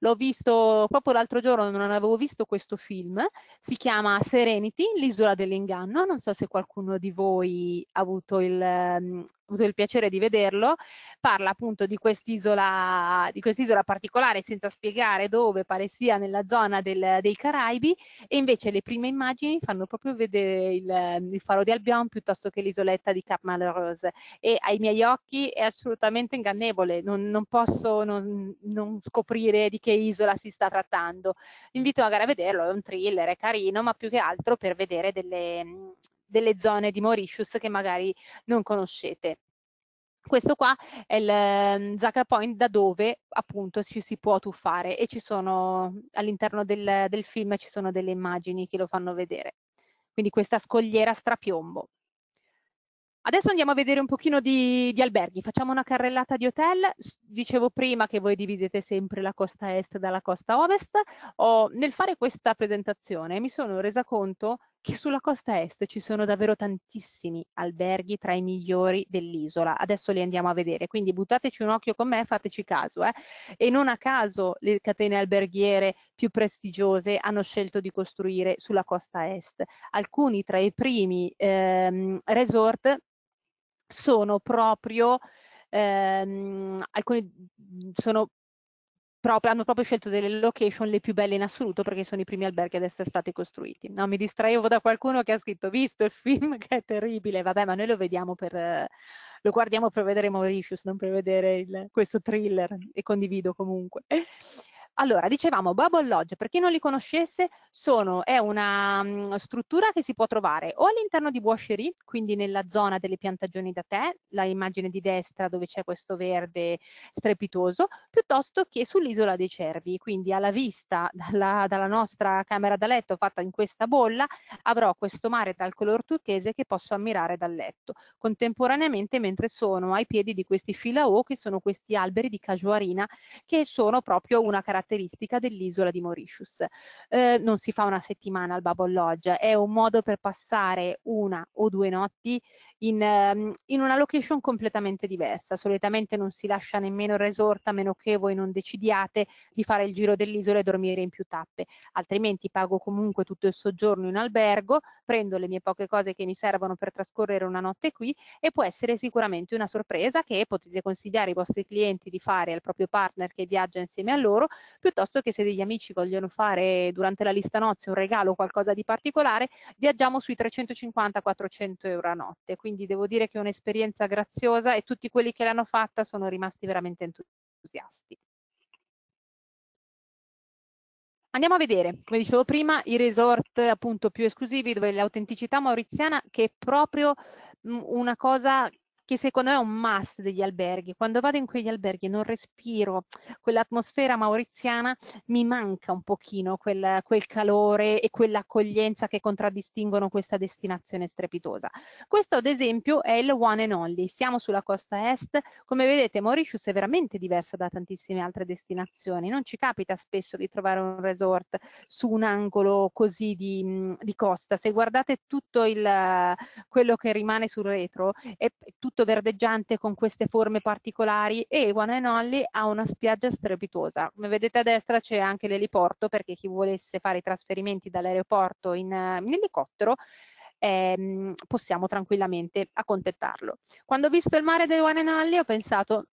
l'ho visto proprio l'altro giorno, non avevo visto questo film, si chiama Serenity, l'isola dell'inganno, non so se qualcuno di voi ha avuto il, mm, avuto il piacere di vederlo, parla appunto di quest'isola, di quest'isola particolare senza spiegare dove, pare sia nella zona del, dei Caraibi e invece le prime immagini fanno proprio vedere il, il faro di Albion piuttosto che l'isoletta di Cap Malheureuse e ai miei occhi è assolutamente ingannevole, non, non posso non, non, scoprire di che isola si sta trattando. Invito magari a vederlo, è un thriller, è carino, ma più che altro per vedere delle, delle zone di Mauritius che magari non conoscete. Questo qua è il ehm, Zaka Point da dove appunto ci si può tuffare e ci sono all'interno del, del film ci sono delle immagini che lo fanno vedere. Quindi questa scogliera strapiombo. Adesso andiamo a vedere un pochino di, di, alberghi, facciamo una carrellata di hotel, dicevo prima che voi dividete sempre la costa est dalla costa ovest, oh, nel fare questa presentazione mi sono resa conto che sulla costa est ci sono davvero tantissimi alberghi tra i migliori dell'isola. Adesso li andiamo a vedere, quindi buttateci un occhio con me, e fateci caso. Eh. E non a caso le catene alberghiere più prestigiose hanno scelto di costruire sulla costa est. Alcuni tra i primi ehm, resort sono proprio... Ehm, alcuni mhmm, sono proprio, hanno proprio scelto delle location le più belle in assoluto perché sono i primi alberghi ad essere stati costruiti. No, mi distraevo da qualcuno che ha scritto visto il film che è terribile, vabbè ma noi lo vediamo per, lo guardiamo per vedere Mauritius, non per vedere il, questo thriller e condivido comunque. Allora, dicevamo Bubble Lodge, per chi non li conoscesse, sono, è una um, struttura che si può trovare o all'interno di Boischerie, quindi nella zona delle piantagioni da tè, la immagine di destra dove c'è questo verde strepitoso, piuttosto che sull'isola dei cervi, quindi alla vista dalla, dalla nostra camera da letto fatta in questa bolla, avrò questo mare dal color turchese che posso ammirare dal letto, contemporaneamente mentre sono ai piedi di questi filaò, che sono questi alberi di casuarina, che sono proprio una caratteristica caratteristica dell'isola di Mauritius. Eh, non si fa una settimana al Bubble Lodge, è un modo per passare una o due notti in, ehm, in una location completamente diversa. Solitamente non si lascia nemmeno il resort a meno che voi non decidiate di fare il giro dell'isola e dormire in più tappe, altrimenti pago comunque tutto il soggiorno in albergo, prendo le mie poche cose che mi servono per trascorrere una notte qui e può essere sicuramente una sorpresa che potete consigliare ai vostri clienti di fare al proprio partner che viaggia insieme a loro piuttosto che se degli amici vogliono fare durante la lista nozze un regalo o qualcosa di particolare, viaggiamo sui 350-400 euro a notte, quindi devo dire che è un'esperienza graziosa e tutti quelli che l'hanno fatta sono rimasti veramente entusiasti. Andiamo a vedere, come dicevo prima, i resort appunto più esclusivi dove l'autenticità mauriziana che è proprio una cosa che secondo me è un must degli alberghi. Quando vado in quegli alberghi non respiro quell'atmosfera mauriziana, mi manca un pochino quel, quel calore e quell'accoglienza che contraddistinguono questa destinazione strepitosa. Questo ad esempio è il one and only. Siamo sulla costa est, come vedete Mauritius è veramente diversa da tantissime altre destinazioni. Non ci capita spesso di trovare un resort su un angolo così di, di costa. Se guardate tutto il, quello che rimane sul retro, è tutto tutto verdeggiante con queste forme particolari e One and Only ha una spiaggia strepitosa. Come vedete a destra c'è anche l'eliporto perché chi volesse fare i trasferimenti dall'aeroporto in, in elicottero ehm, possiamo tranquillamente accontentarlo. Quando ho visto il mare del One and Only ho pensato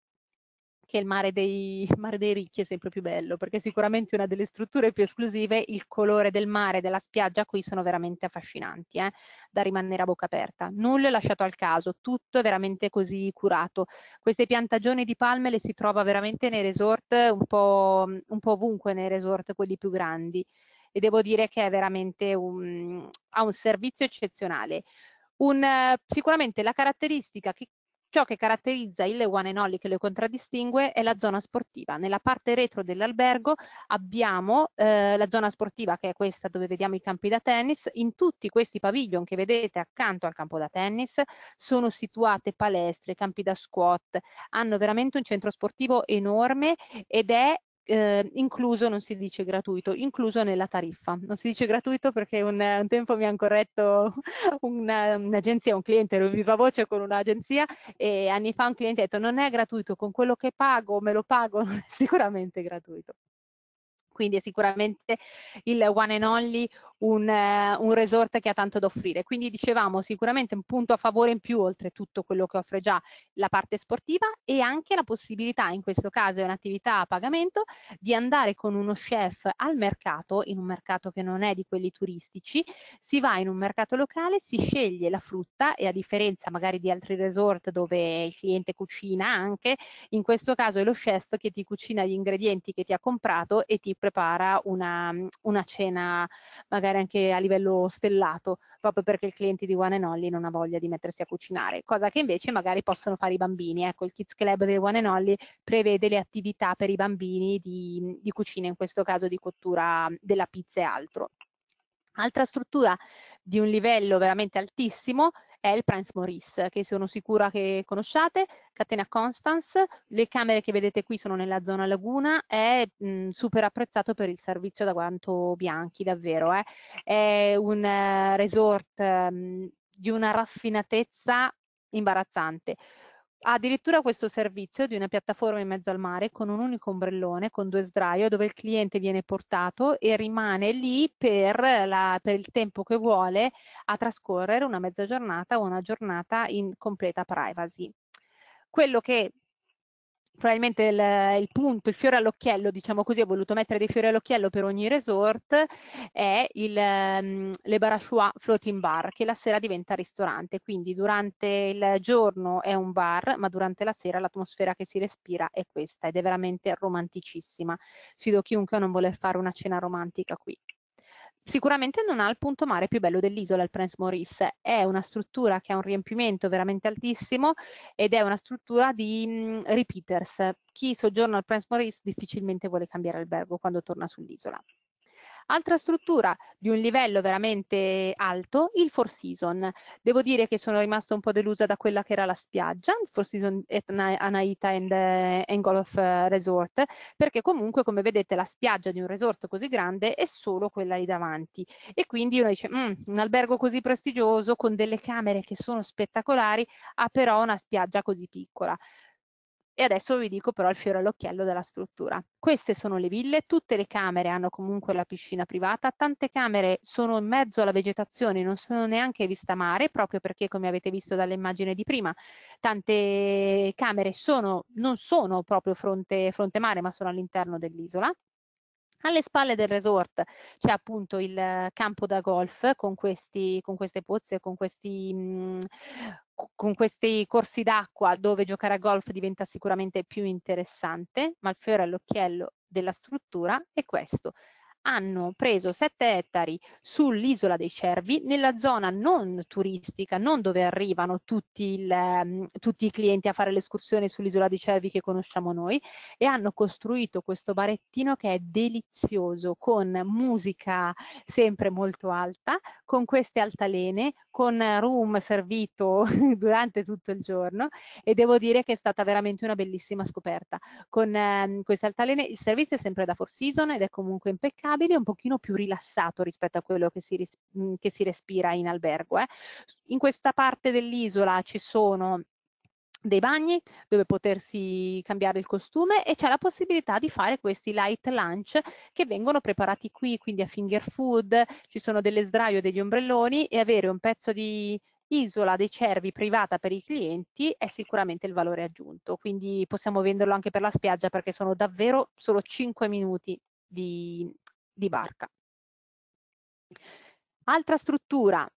che il mare, dei, il mare dei ricchi è sempre più bello, perché sicuramente una delle strutture più esclusive, il colore del mare e della spiaggia qui sono veramente affascinanti, eh? da rimanere a bocca aperta. Nulla è lasciato al caso, tutto è veramente così curato. Queste piantagioni di palme le si trova veramente nei resort, un po', un po ovunque nei resort, quelli più grandi. E devo dire che è veramente un, ha un servizio eccezionale. Un, sicuramente la caratteristica che Ciò che caratterizza il One and Only che lo contraddistingue è la zona sportiva. Nella parte retro dell'albergo abbiamo eh, la zona sportiva che è questa dove vediamo i campi da tennis. In tutti questi pavilion che vedete accanto al campo da tennis sono situate palestre, campi da squat, hanno veramente un centro sportivo enorme ed è eh, incluso non si dice gratuito, incluso nella tariffa. Non si dice gratuito perché un, un tempo mi hanno corretto un'agenzia, un, un cliente, ero viva voce con un'agenzia e anni fa un cliente ha detto non è gratuito, con quello che pago me lo pago, non è sicuramente gratuito quindi è sicuramente il one and only un, eh, un resort che ha tanto da offrire. Quindi dicevamo sicuramente un punto a favore in più oltre tutto quello che offre già la parte sportiva e anche la possibilità, in questo caso è un'attività a pagamento, di andare con uno chef al mercato, in un mercato che non è di quelli turistici, si va in un mercato locale, si sceglie la frutta e a differenza magari di altri resort dove il cliente cucina anche, in questo caso è lo chef che ti cucina gli ingredienti che ti ha comprato e ti prepara una, una cena magari magari anche a livello stellato, proprio perché il cliente di One and Only non ha voglia di mettersi a cucinare, cosa che invece magari possono fare i bambini. Ecco, il Kids Club del One and Only prevede le attività per i bambini di, di cucina, in questo caso di cottura della pizza e altro. Altra struttura di un livello veramente altissimo è il Prince Maurice, che sono sicura che conosciate, catena Constance, le camere che vedete qui sono nella zona laguna, è mh, mm, super apprezzato per il servizio da quanto bianchi, davvero. Eh. È un uh, resort mh, ehm, di una raffinatezza imbarazzante ha addirittura questo servizio di una piattaforma in mezzo al mare con un unico ombrellone, con due sdraio, dove il cliente viene portato e rimane lì per, la, per il tempo che vuole a trascorrere una mezza giornata o una giornata in completa privacy. Quello che probabilmente il, il, punto, il fiore all'occhiello, diciamo così, ho voluto mettere dei fiori all'occhiello per ogni resort, è il, um, le Barashois Floating Bar, che la sera diventa ristorante, quindi durante il giorno è un bar, ma durante la sera l'atmosfera che si respira è questa ed è veramente romanticissima. Sfido chiunque a non voler fare una cena romantica qui. Sicuramente non ha il punto mare più bello dell'isola, il Prince Maurice. È una struttura che ha un riempimento veramente altissimo ed è una struttura di mh, repeaters. Chi soggiorna al Prince Maurice difficilmente vuole cambiare albergo quando torna sull'isola. Altra struttura di un livello veramente alto, il Four Seasons. Devo dire che sono rimasta un po' delusa da quella che era la spiaggia, il Four Seasons Anaita and uh, eh, Angle of eh, Resort, perché comunque come vedete la spiaggia di un resort così grande è solo quella lì davanti e quindi uno dice mm, un albergo così prestigioso con delle camere che sono spettacolari ha però una spiaggia così piccola. E adesso vi dico però il fiore all'occhiello della struttura. Queste sono le ville, tutte le camere hanno comunque la piscina privata, tante camere sono in mezzo alla vegetazione, non sono neanche vista mare, proprio perché come avete visto dall'immagine di prima, tante camere sono, non sono proprio fronte, fronte mare, ma sono all'interno dell'isola. Alle spalle del resort c'è appunto il campo da golf con, questi, con queste pozze, con questi, mm, con questi corsi d'acqua dove giocare a golf diventa sicuramente più interessante, ma il fiore all'occhiello della struttura è questo, hanno preso 7 ettari sull'isola dei Cervi, nella zona non turistica, non dove arrivano tutti, il, ehm, tutti i clienti a fare l'escursione sull'isola dei Cervi che conosciamo noi, e hanno costruito questo barettino che è delizioso, con musica sempre molto alta, con queste altalene, con room servito durante tutto il giorno e devo dire che è stata veramente una bellissima scoperta. Con ehm, queste altalene il servizio è sempre da Four Season ed è comunque impeccabile stabile e un pochino più rilassato rispetto a quello che si, mhmm, che si respira in albergo. Eh. In questa parte dell'isola ci sono dei bagni dove potersi cambiare il costume e c'è la possibilità di fare questi light lunch che vengono preparati qui, quindi a finger food, ci sono delle sdraio, e degli ombrelloni e avere un pezzo di isola dei cervi privata per i clienti è sicuramente il valore aggiunto, quindi possiamo venderlo anche per la spiaggia perché sono davvero solo 5 minuti di di barca. Altra struttura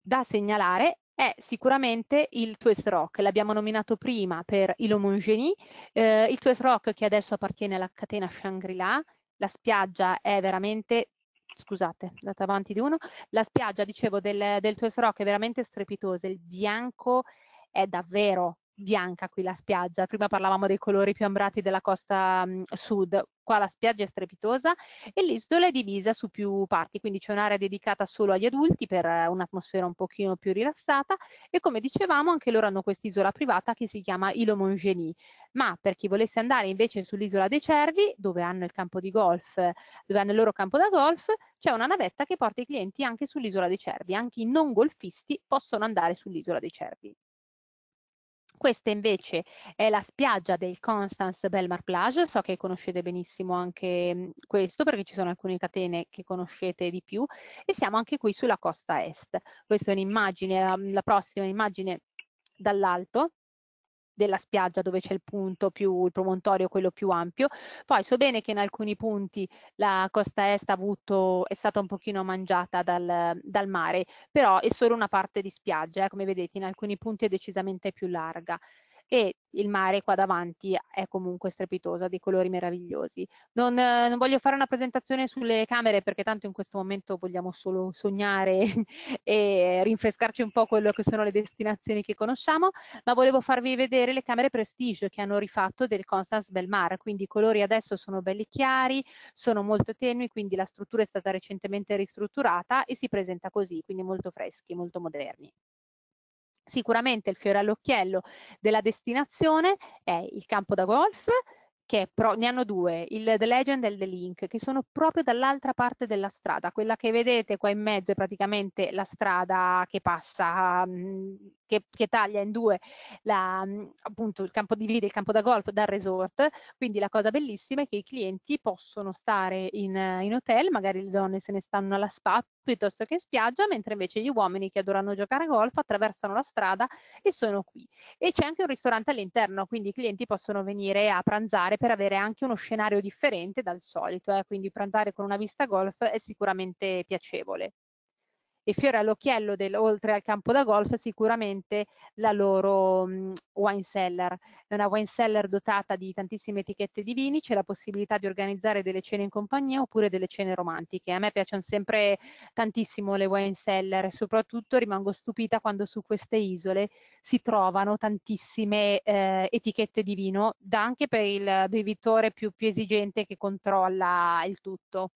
da segnalare è sicuramente il Twist Rock, l'abbiamo nominato prima per Ilomongeni, eh, il Twist Rock che adesso appartiene alla catena Shangri-La, la spiaggia è veramente scusate, andata avanti di uno, la spiaggia, dicevo, del, del Twist Rock è veramente strepitosa, il bianco è davvero bianca qui la spiaggia, prima parlavamo dei colori più ambrati della costa mh, mhmm, sud, qua la spiaggia è strepitosa e l'isola è divisa su più parti, quindi c'è un'area dedicata solo agli adulti per un'atmosfera un pochino più rilassata e come dicevamo anche loro hanno quest'isola privata che si chiama Ilo Mongeni, ma per chi volesse andare invece sull'isola dei Cervi, dove hanno il campo di golf, dove hanno il loro campo da golf, c'è una navetta che porta i clienti anche sull'isola dei Cervi, anche i non golfisti possono andare sull'isola dei Cervi. Questa invece è la spiaggia del Constance Belmar Plage, so che conoscete benissimo anche mm, questo perché ci sono alcune catene che conoscete di più e siamo anche qui sulla costa est. Questa è un'immagine, la mm, prossima immagine dall'alto della spiaggia dove c'è il punto più, il promontorio quello più ampio. Poi so bene che in alcuni punti la costa est avuto, è stata un pochino mangiata dal, dal, mare, però è solo una parte di spiaggia, eh, come vedete in alcuni punti è decisamente più larga e il mare qua davanti è comunque strepitoso, ha dei colori meravigliosi. Non, eh, non, voglio fare una presentazione sulle camere perché tanto in questo momento vogliamo solo sognare e rinfrescarci un po' quello che sono le destinazioni che conosciamo, ma volevo farvi vedere le camere Prestige che hanno rifatto del Constance Belmar, quindi i colori adesso sono belli chiari, sono molto tenui, quindi la struttura è stata recentemente ristrutturata e si presenta così, quindi molto freschi, molto moderni. Sicuramente il fiore all'occhiello della destinazione è il campo da golf, che pro, ne hanno due, il The Legend e il The Link, che sono proprio dall'altra parte della strada. Quella che vedete qua in mezzo è praticamente la strada che passa, mm, che, che taglia in due la, mm, appunto il campo, divide il campo da golf dal resort. Quindi la cosa bellissima è che i clienti possono stare in, in hotel, magari le donne se ne stanno alla spa piuttosto che in spiaggia, mentre invece gli uomini che adorano giocare a golf attraversano la strada e sono qui. E c'è anche un ristorante all'interno, quindi i clienti possono venire a pranzare per avere anche uno scenario differente dal solito, eh? quindi pranzare con una vista golf è sicuramente piacevole e fiore all'occhiello oltre al campo da golf sicuramente la loro mh, mhmm, wine cellar. È una wine cellar dotata di tantissime etichette di vini, c'è la possibilità di organizzare delle cene in compagnia oppure delle cene romantiche. A me piacciono sempre tantissimo le wine cellar e soprattutto rimango stupita quando su queste isole si trovano tantissime eh, etichette di vino, da anche per il bevitore più, più esigente che controlla il tutto.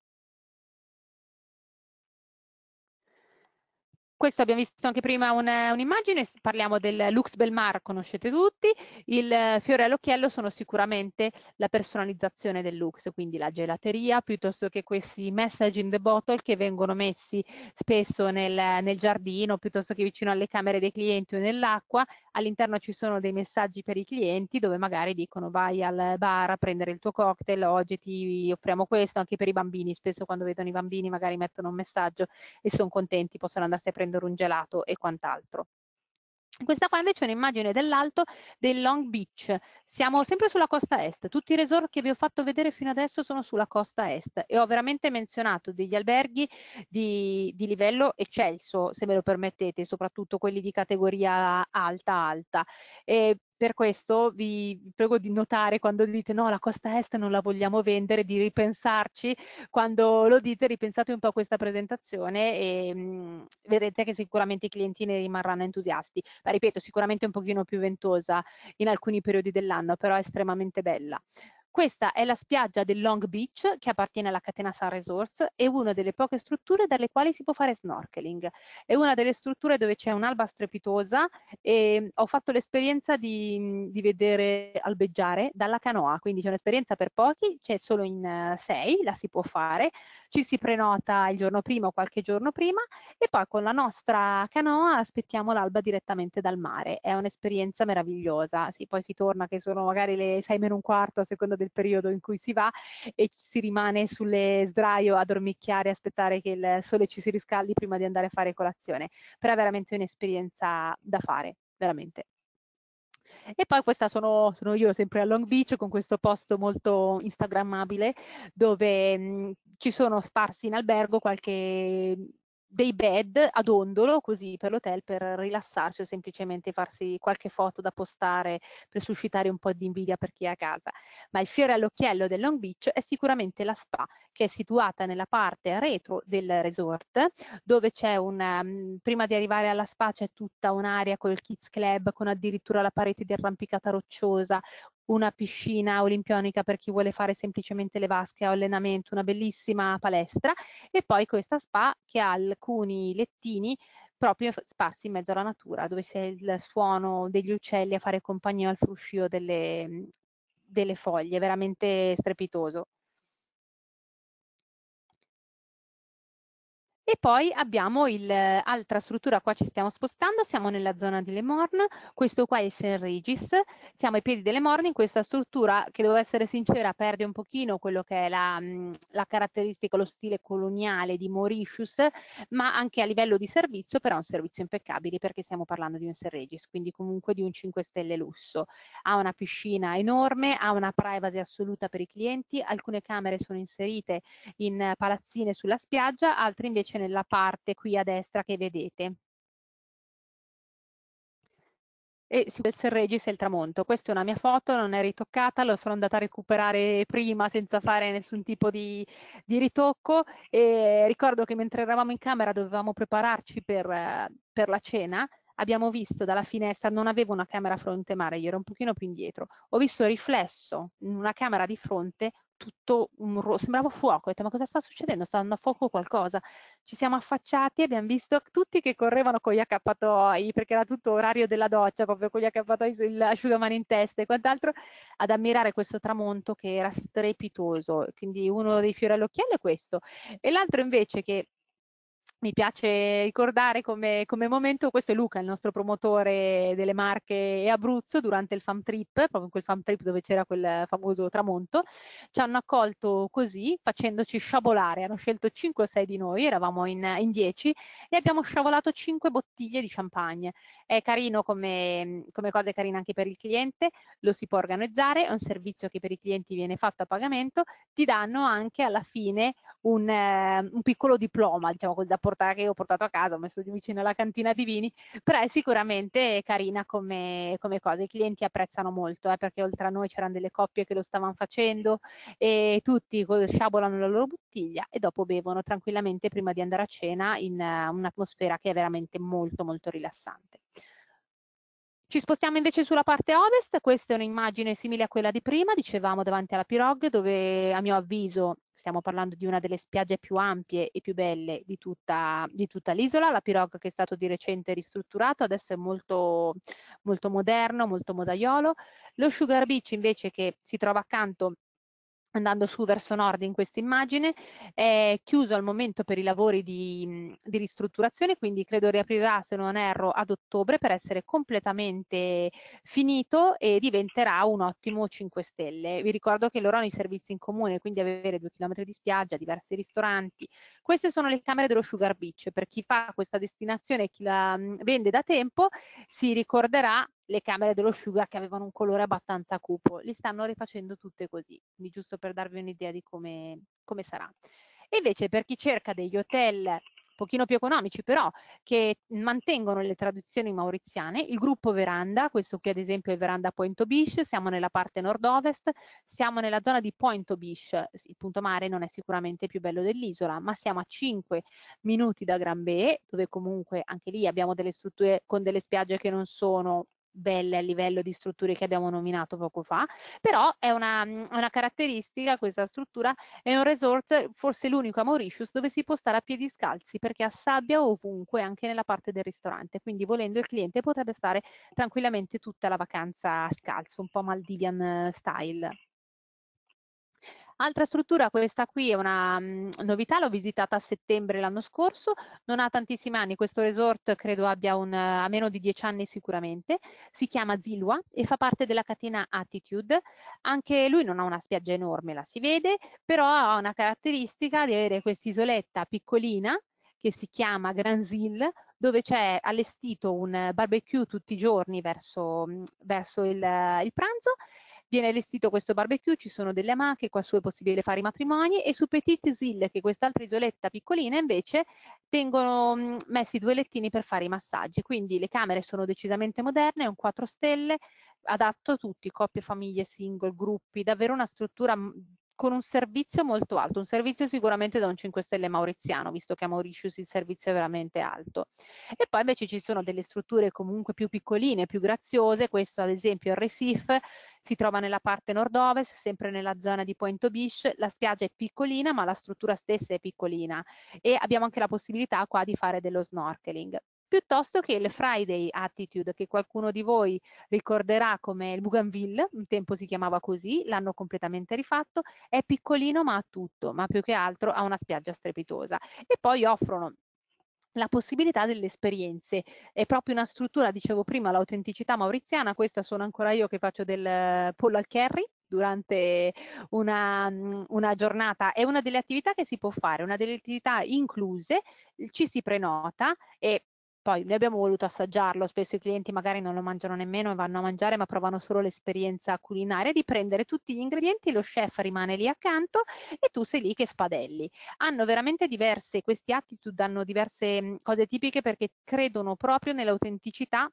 Questo abbiamo visto anche prima un'immagine, un parliamo del Lux Belmar, conoscete tutti, il eh, fiore all'occhiello sono sicuramente la personalizzazione del Lux, quindi la gelateria piuttosto che questi message in the bottle che vengono messi spesso nel, nel giardino piuttosto che vicino alle camere dei clienti o nell'acqua, all'interno ci sono dei messaggi per i clienti dove magari dicono vai al bar a prendere il tuo cocktail, oggi ti offriamo questo, anche per i bambini, spesso quando vedono i bambini magari mettono un messaggio e sono contenti, possono andarsi a prendere prendere un gelato e quant'altro. Questa qua invece è un'immagine dell'alto del Long Beach. Siamo sempre sulla costa est. Tutti i resort che vi ho fatto vedere fino adesso sono sulla costa est e ho veramente menzionato degli alberghi di, di livello eccelso, se me lo permettete, soprattutto quelli di categoria alta alta. E per questo vi prego di notare quando dite no, la costa est non la vogliamo vendere, di ripensarci. Quando lo dite, ripensate un po' a questa presentazione e mh, mhmm, vedrete che sicuramente i clienti ne rimarranno entusiasti. Ma ripeto, sicuramente un pochino più ventosa in alcuni periodi dell'anno, però è estremamente bella. Questa è la spiaggia del Long Beach, che appartiene alla catena Sun Resorts, è una delle poche strutture dalle quali si può fare snorkeling. È una delle strutture dove c'è un'alba strepitosa e mm, ho fatto l'esperienza di, mm, di vedere albeggiare dalla canoa, quindi c'è un'esperienza per pochi, c'è solo in eh, sei, la si può fare, ci si prenota il giorno prima o qualche giorno prima e poi con la nostra canoa aspettiamo l'alba direttamente dal mare. È un'esperienza meravigliosa. Sì, poi si torna che sono magari le 6 meno un quarto a seconda del periodo in cui si va e si rimane sulle sdraio a dormicchiare, aspettare che il sole ci si riscaldi prima di andare a fare colazione. Però è veramente un'esperienza da fare, veramente. E poi questa sono, sono io sempre a Long Beach con questo posto molto instagrammabile dove mh, mm, ci sono sparsi in albergo qualche dei bed ad ondolo così per l'hotel per rilassarsi o semplicemente farsi qualche foto da postare per suscitare un po' di invidia per chi è a casa. Ma il fiore all'occhiello del Long Beach è sicuramente la spa che è situata nella parte retro del resort dove c'è un mm, prima di arrivare alla spa c'è tutta un'area col kids club con addirittura la parete di arrampicata rocciosa, una piscina olimpionica per chi vuole fare semplicemente le vasche o allenamento, una bellissima palestra e poi questa spa che ha alcuni lettini proprio sparsi in mezzo alla natura, dove c'è il suono degli uccelli a fare compagnia al fruscio delle, delle foglie, veramente strepitoso. E poi abbiamo l'altra struttura, qua ci stiamo spostando, siamo nella zona di Le Morne, questo qua è St. Regis, siamo ai piedi delle Morne in questa struttura che devo essere sincera perde un pochino quello che è la, la caratteristica, lo stile coloniale di Mauritius, ma anche a livello di servizio però è un servizio impeccabile perché stiamo parlando di un St. Regis, quindi comunque di un 5 stelle lusso. Ha una piscina enorme, ha una privacy assoluta per i clienti, alcune camere sono inserite in palazzine sulla spiaggia, altre invece nella parte qui a destra che vedete. E si vede il Regis e il tramonto. Questa è una mia foto, non è ritoccata, lo sono andata a recuperare prima senza fare nessun tipo di, di ritocco e ricordo che mentre eravamo in camera dovevamo prepararci per, per la cena, abbiamo visto dalla finestra, non avevo una camera fronte mare, io ero un pochino più indietro, ho visto riflesso in una camera di fronte tutto un rosso, sembrava fuoco, ho detto ma cosa sta succedendo? Sta andando a fuoco qualcosa. Ci siamo affacciati e abbiamo visto tutti che correvano con gli accappatoi, perché era tutto orario della doccia, proprio con gli accappatoi sull'asciugamano in testa e quant'altro, ad ammirare questo tramonto che era strepitoso. Quindi uno dei fiori all'occhiello è questo. E l'altro invece che mi piace ricordare come, come, momento, questo è Luca, il nostro promotore delle Marche e Abruzzo durante il fam trip, proprio in quel fam trip dove c'era quel famoso tramonto, ci hanno accolto così facendoci sciabolare, hanno scelto 5 o 6 di noi, eravamo in, in 10 e abbiamo sciavolato 5 bottiglie di champagne. È carino come, come cosa, è carina anche per il cliente, lo si può organizzare, è un servizio che per i clienti viene fatto a pagamento, ti danno anche alla fine un, eh, un piccolo diploma, diciamo col da portare portare, che ho portato a casa, ho messo giù vicino alla cantina di vini, però è sicuramente carina come, come cosa, i clienti apprezzano molto, eh, perché oltre a noi c'erano delle coppie che lo stavano facendo e tutti sciabolano la loro bottiglia e dopo bevono tranquillamente prima di andare a cena in uh, un'atmosfera che è veramente molto molto rilassante. Ci spostiamo invece sulla parte ovest, questa è un'immagine simile a quella di prima, dicevamo davanti alla Pirog, dove a mio avviso stiamo parlando di una delle spiagge più ampie e più belle di tutta, di tutta l'isola, la Pirog che è stato di recente ristrutturato, adesso è molto, molto moderno, molto modaiolo, lo Sugar Beach invece che si trova accanto andando su verso nord in questa immagine, è chiuso al momento per i lavori di, di, ristrutturazione, quindi credo riaprirà, se non erro, ad ottobre per essere completamente finito e diventerà un ottimo 5 stelle. Vi ricordo che loro hanno i servizi in comune, quindi avere due chilometri di spiaggia, diversi ristoranti. Queste sono le camere dello Sugar Beach, per chi fa questa destinazione e chi la vende da tempo si ricorderà le camere dello sugar che avevano un colore abbastanza cupo. Li stanno rifacendo tutte così, quindi giusto per darvi un'idea di come, come sarà. E invece per chi cerca degli hotel pochino più economici però, che mantengono le tradizioni mauriziane, il gruppo Veranda, questo qui ad esempio è Veranda Point Obish, siamo nella parte nord-ovest, siamo nella zona di Point Obish, il punto mare non è sicuramente più bello dell'isola, ma siamo a 5 minuti da Gran Bay, dove comunque anche lì abbiamo delle strutture con delle spiagge che non sono belle a livello di strutture che abbiamo nominato poco fa, però è una, mhmm, una caratteristica, questa struttura è un resort forse l'unico a Mauritius dove si può stare a piedi scalzi perché ha sabbia ovunque anche nella parte del ristorante, quindi volendo il cliente potrebbe stare tranquillamente tutta la vacanza a scalzo, un po' Maldivian eh, style. Altra struttura, questa qui è una um, novità, l'ho visitata a settembre l'anno scorso, non ha tantissimi anni, questo resort credo abbia un, uh, a meno di dieci anni sicuramente, si chiama Zilwa e fa parte della catena Attitude, anche lui non ha una spiaggia enorme, la si vede, però ha una caratteristica di avere quest'isoletta piccolina che si chiama Granzil, dove c'è allestito un barbecue tutti i giorni verso, mhmm, verso il, il pranzo Viene allestito questo barbecue, ci sono delle amache, qua su è possibile fare i matrimoni e su Petite Zille, che è quest'altra isoletta piccolina, invece vengono mm, messi due lettini per fare i massaggi. Quindi le camere sono decisamente moderne, è un 4 stelle, adatto a tutti, coppie, famiglie, single, gruppi, davvero una struttura mm, con un servizio molto alto, un servizio sicuramente da un 5 Stelle mauriziano, visto che a Mauritius il servizio è veramente alto. E poi invece ci sono delle strutture comunque più piccoline, più graziose, questo ad esempio il Recife, si trova nella parte nord-ovest, sempre nella zona di Point Biche, la spiaggia è piccolina ma la struttura stessa è piccolina e abbiamo anche la possibilità qua di fare dello snorkeling piuttosto che il Friday Attitude che qualcuno di voi ricorderà come il Bougainville, un tempo si chiamava così, l'hanno completamente rifatto, è piccolino ma ha tutto, ma più che altro ha una spiaggia strepitosa e poi offrono la possibilità delle esperienze. È proprio una struttura, dicevo prima, l'autenticità mauriziana, questa sono ancora io che faccio del pollo al curry, durante una, una, giornata. È una delle attività che si può fare, una delle attività incluse, ci si prenota e poi noi abbiamo voluto assaggiarlo, spesso i clienti magari non lo mangiano nemmeno e vanno a mangiare, ma provano solo l'esperienza culinaria di prendere tutti gli ingredienti, lo chef rimane lì accanto e tu sei lì che spadelli. Hanno veramente diverse, questi attitude hanno diverse mhmm, cose tipiche perché credono proprio nell'autenticità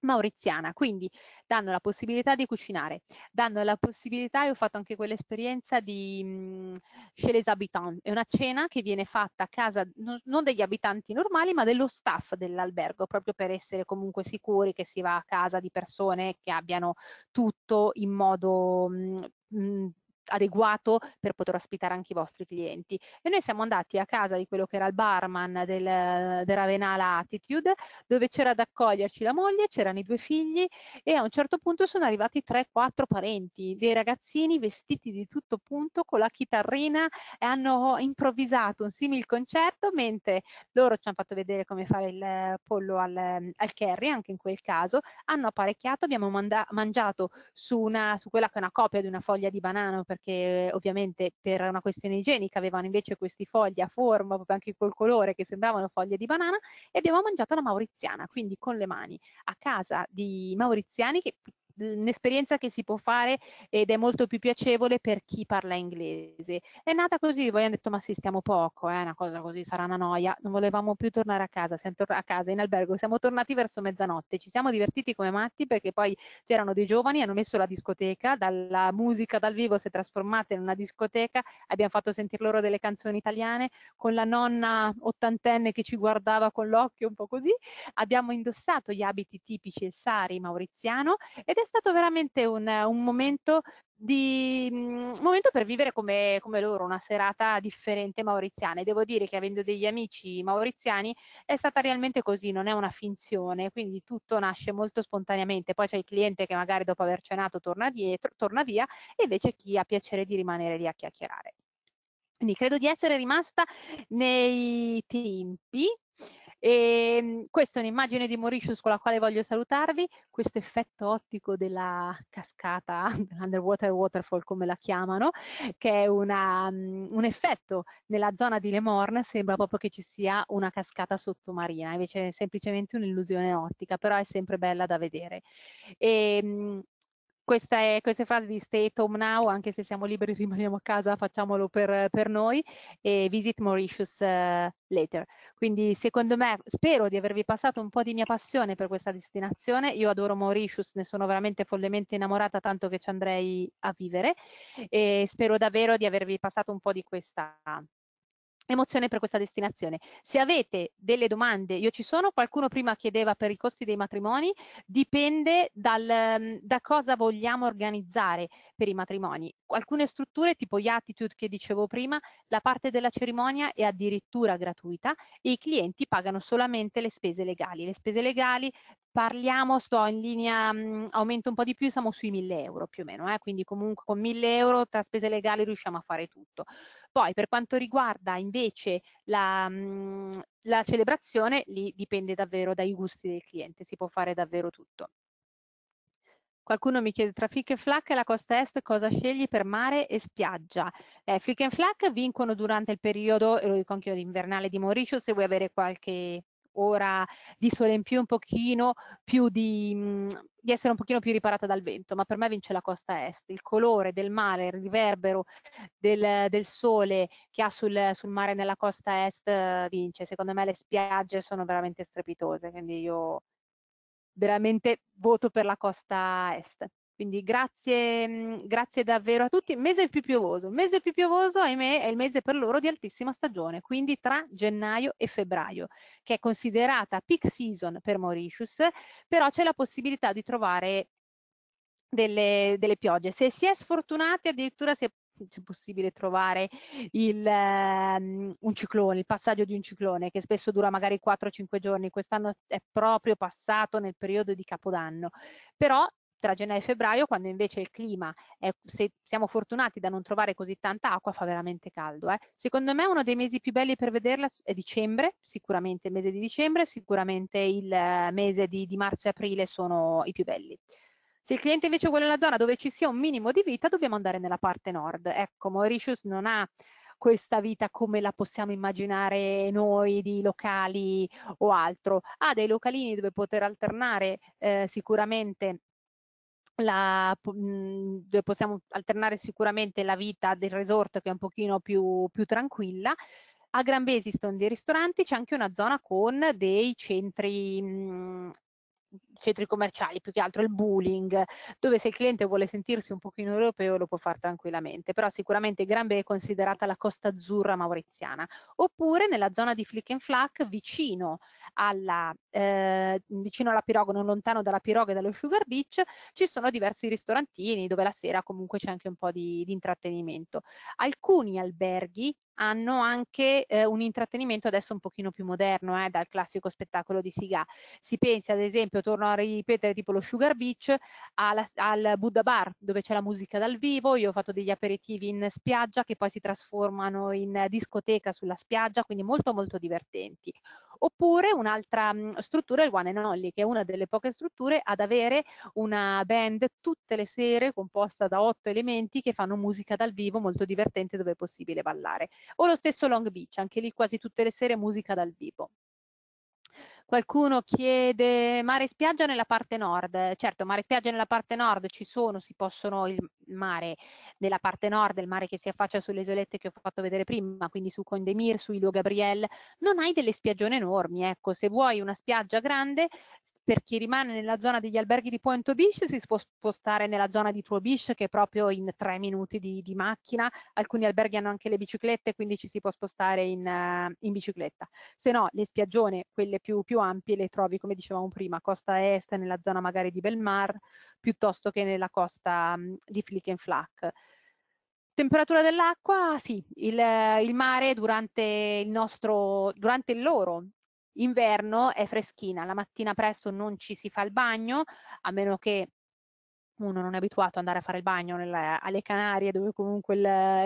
mauriziana, quindi danno la possibilità di cucinare, danno la possibilità, io ho fatto anche quell'esperienza di mh, mhmm, chez les habitants, è una cena che viene fatta a casa no, non degli abitanti normali ma dello staff dell'albergo, proprio per essere comunque sicuri che si va a casa di persone che abbiano tutto in modo mh, mhmm, mh, mhmm, adeguato per poter ospitare anche i vostri clienti. E noi siamo andati a casa di quello che era il barman del, eh, del Ravenala Attitude, dove c'era ad accoglierci la moglie, c'erano i due figli e a un certo punto sono arrivati 3-4 parenti, dei ragazzini vestiti di tutto punto con la chitarrina e hanno improvvisato un simil concerto, mentre loro ci hanno fatto vedere come fare il pollo al, al curry, anche in quel caso, hanno apparecchiato, abbiamo manda- mangiato su, una, su quella che è una copia di una foglia di banana perché ovviamente per una questione igienica avevano invece questi fogli a forma, proprio anche col colore, che sembravano foglie di banana, e abbiamo mangiato la mauriziana, quindi con le mani, a casa di mauriziani che un'esperienza che si può fare ed è molto più piacevole per chi parla inglese. È nata così, voi hanno detto ma sì, stiamo poco, è eh, una cosa così, sarà una noia, non volevamo più tornare a casa, siamo tornati a casa in albergo, siamo tornati verso mezzanotte, ci siamo divertiti come matti perché poi c'erano dei giovani, hanno messo la discoteca, dalla musica dal vivo si è trasformata in una discoteca, abbiamo fatto sentire loro delle canzoni italiane con la nonna ottantenne che ci guardava con l'occhio un po' così, abbiamo indossato gli abiti tipici il sari mauriziano ed è stato veramente un, un momento, di, mm, un momento per vivere come, come, loro, una serata differente mauriziana. E devo dire che avendo degli amici mauriziani è stata realmente così, non è una finzione, quindi tutto nasce molto spontaneamente. Poi c'è il cliente che magari dopo aver cenato torna, dietro, torna via e invece chi ha piacere di rimanere lì a chiacchierare. Quindi credo di essere rimasta nei tempi e ehm, questa è un'immagine di Mauritius con la quale voglio salutarvi, questo effetto ottico della cascata, dell'underwater waterfall come la chiamano, che è una, mm, un effetto nella zona di Le Morne, sembra proprio che ci sia una cascata sottomarina, invece è semplicemente un'illusione ottica, però è sempre bella da vedere. E, ehm, queste, queste frasi di Stay at Home Now, anche se siamo liberi rimaniamo a casa, facciamolo per, per noi, e Visit Mauritius uh, Later. Quindi secondo me, spero di avervi passato un po' di mia passione per questa destinazione, io adoro Mauritius, ne sono veramente follemente innamorata, tanto che ci andrei a vivere, e spero davvero di avervi passato un po' di questa emozione per questa destinazione. Se avete delle domande, io ci sono, qualcuno prima chiedeva per i costi dei matrimoni, dipende dal, mm, da cosa vogliamo organizzare per i matrimoni. Alcune strutture tipo Yatitude che dicevo prima, la parte della cerimonia è addirittura gratuita e i clienti pagano solamente le spese legali. Le spese legali parliamo, sto in linea, mh, aumento un po' di più, siamo sui 1000 euro più o meno, eh? quindi comunque con 1000 euro tra spese legali riusciamo a fare tutto. Poi per quanto riguarda invece la, mh, la celebrazione, lì dipende davvero dai gusti del cliente, si può fare davvero tutto. Qualcuno mi chiede tra Flick e Flack e la costa est cosa scegli per mare e spiaggia? Eh, Flick e Flack vincono durante il periodo, e lo dico anche io, invernale di Mauricio, se vuoi avere qualche ora di sole in più un pochino, più di, mhmm, di essere un pochino più riparata dal vento, ma per me vince la costa est, il colore del mare, il riverbero del, del sole che ha sul, sul, mare nella costa est vince, secondo me le spiagge sono veramente strepitose, quindi io veramente voto per la costa est. Quindi grazie, mhmm, grazie davvero a tutti. Mese più piovoso. Mese più piovoso, ahimè, è il mese per loro di altissima stagione, quindi tra gennaio e febbraio, che è considerata peak season per Mauritius, però c'è la possibilità di trovare delle, delle piogge. Se si è sfortunati, addirittura si è se possibile trovare il, um, un ciclone, il passaggio di un ciclone che spesso dura magari 4-5 giorni, quest'anno è proprio passato nel periodo di Capodanno, però tra gennaio e febbraio, quando invece il clima, è, se siamo fortunati da non trovare così tanta acqua, fa veramente caldo. Eh. Secondo me uno dei mesi più belli per vederla è dicembre, sicuramente il mese di dicembre, sicuramente il mese di, di marzo e aprile sono i più belli. Se il cliente invece vuole una zona dove ci sia un minimo di vita, dobbiamo andare nella parte nord. Ecco, Mauritius non ha questa vita come la possiamo immaginare noi di locali o altro. Ha dei localini dove poter alternare eh, sicuramente la, mh, mhmm, possiamo alternare sicuramente la vita del resort che è un pochino più, più tranquilla. A Gran Besiston dei ristoranti c'è anche una zona con dei centri mh, mhmm, centri commerciali, più che altro il bullying, dove se il cliente vuole sentirsi un pochino europeo lo può fare tranquillamente, però sicuramente Gran Bay è considerata la costa azzurra mauriziana, oppure nella zona di Flick and Flack vicino alla, eh, vicino alla Piroga, non lontano dalla Piroga e dallo Sugar Beach, ci sono diversi ristorantini dove la sera comunque c'è anche un po' di, di intrattenimento. Alcuni alberghi hanno anche eh, un intrattenimento adesso un pochino più moderno eh, dal classico spettacolo di Siga. Si pensa ad esempio, torno a ripetere, tipo lo Sugar Beach, alla, al Buddha Bar dove c'è la musica dal vivo, io ho fatto degli aperitivi in spiaggia che poi si trasformano in discoteca sulla spiaggia, quindi molto molto divertenti. Oppure un'altra mm, struttura è il One and Only, che è una delle poche strutture ad avere una band tutte le sere composta da otto elementi che fanno musica dal vivo molto divertente dove è possibile ballare o lo stesso Long Beach, anche lì quasi tutte le sere musica dal vivo. Qualcuno chiede mare e spiaggia nella parte nord. Certo, mare e spiaggia nella parte nord ci sono, si possono il mare nella parte nord, il mare che si affaccia sulle isolette che ho fatto vedere prima, quindi su Condemir, su Ilo Gabriel, non hai delle spiaggioni enormi, ecco, se vuoi una spiaggia grande per chi rimane nella zona degli alberghi di Point Bish si può spostare nella zona di Probish che è proprio in tre minuti di, di, macchina, alcuni alberghi hanno anche le biciclette quindi ci si può spostare in, uh, in bicicletta, se no le spiaggione, quelle più, più, ampie le trovi come dicevamo prima, costa est nella zona magari di Belmar piuttosto che nella costa um, di Flickenflack. Temperatura dell'acqua, sì, il, il mare durante il, nostro, durante il loro Inverno è freschina, la mattina presto non ci si fa il bagno, a meno che uno non è abituato ad andare a fare il bagno nella, alle Canarie dove comunque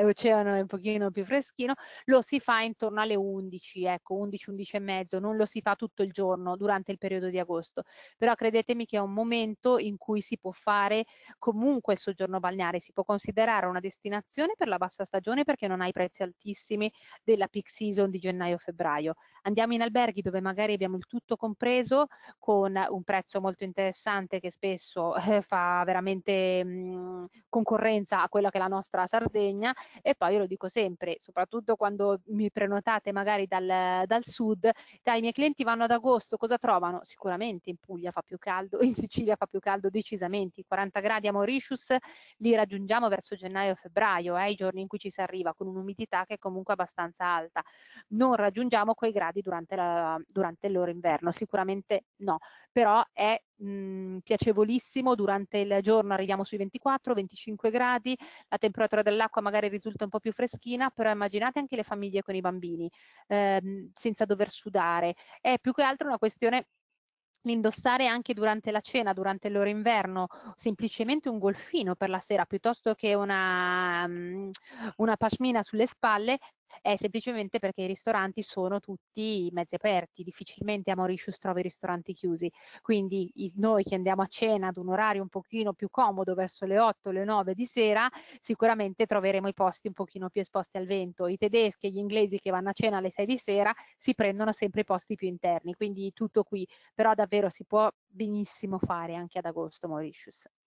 l'oceano eh, è un pochino più freschino, lo si fa intorno alle 11, ecco 11, 11 e mezzo, non lo si fa tutto il giorno durante il periodo di agosto, però credetemi che è un momento in cui si può fare comunque il soggiorno balneare, si può considerare una destinazione per la bassa stagione perché non ha i prezzi altissimi della peak season di gennaio-febbraio. Andiamo in alberghi dove magari abbiamo il tutto compreso con un prezzo molto interessante che spesso eh, fa veramente veramente mh, mhmm, concorrenza a quella che è la nostra Sardegna e poi io lo dico sempre, soprattutto quando mi prenotate magari dal, dal sud, dai i miei clienti vanno ad agosto, cosa trovano? Sicuramente in Puglia fa più caldo, in Sicilia fa più caldo decisamente, i 40 gradi a Mauritius li raggiungiamo verso gennaio e febbraio, eh, i giorni in cui ci si arriva con un'umidità che è comunque abbastanza alta, non raggiungiamo quei gradi durante, la, durante il loro inverno, sicuramente no, però è mh, piacevolissimo, durante il giorno arriviamo sui 24-25 gradi, la temperatura dell'acqua magari risulta un po' più freschina, però immaginate anche le famiglie con i bambini, ehm, senza dover sudare. È più che altro una questione l'indossare anche durante la cena, durante il loro inverno, semplicemente un golfino per la sera piuttosto che una, una pashmina sulle spalle, è semplicemente perché i ristoranti sono tutti mezzi aperti, difficilmente a Mauritius trovi ristoranti chiusi, quindi noi che andiamo a cena ad un orario un pochino più comodo verso le 8, le 9 di sera, sicuramente troveremo i posti un pochino più esposti al vento, i tedeschi e gli inglesi che vanno a cena alle 6 di sera si prendono sempre i posti più interni, quindi tutto qui, però davvero si può benissimo fare anche ad agosto Mauritius.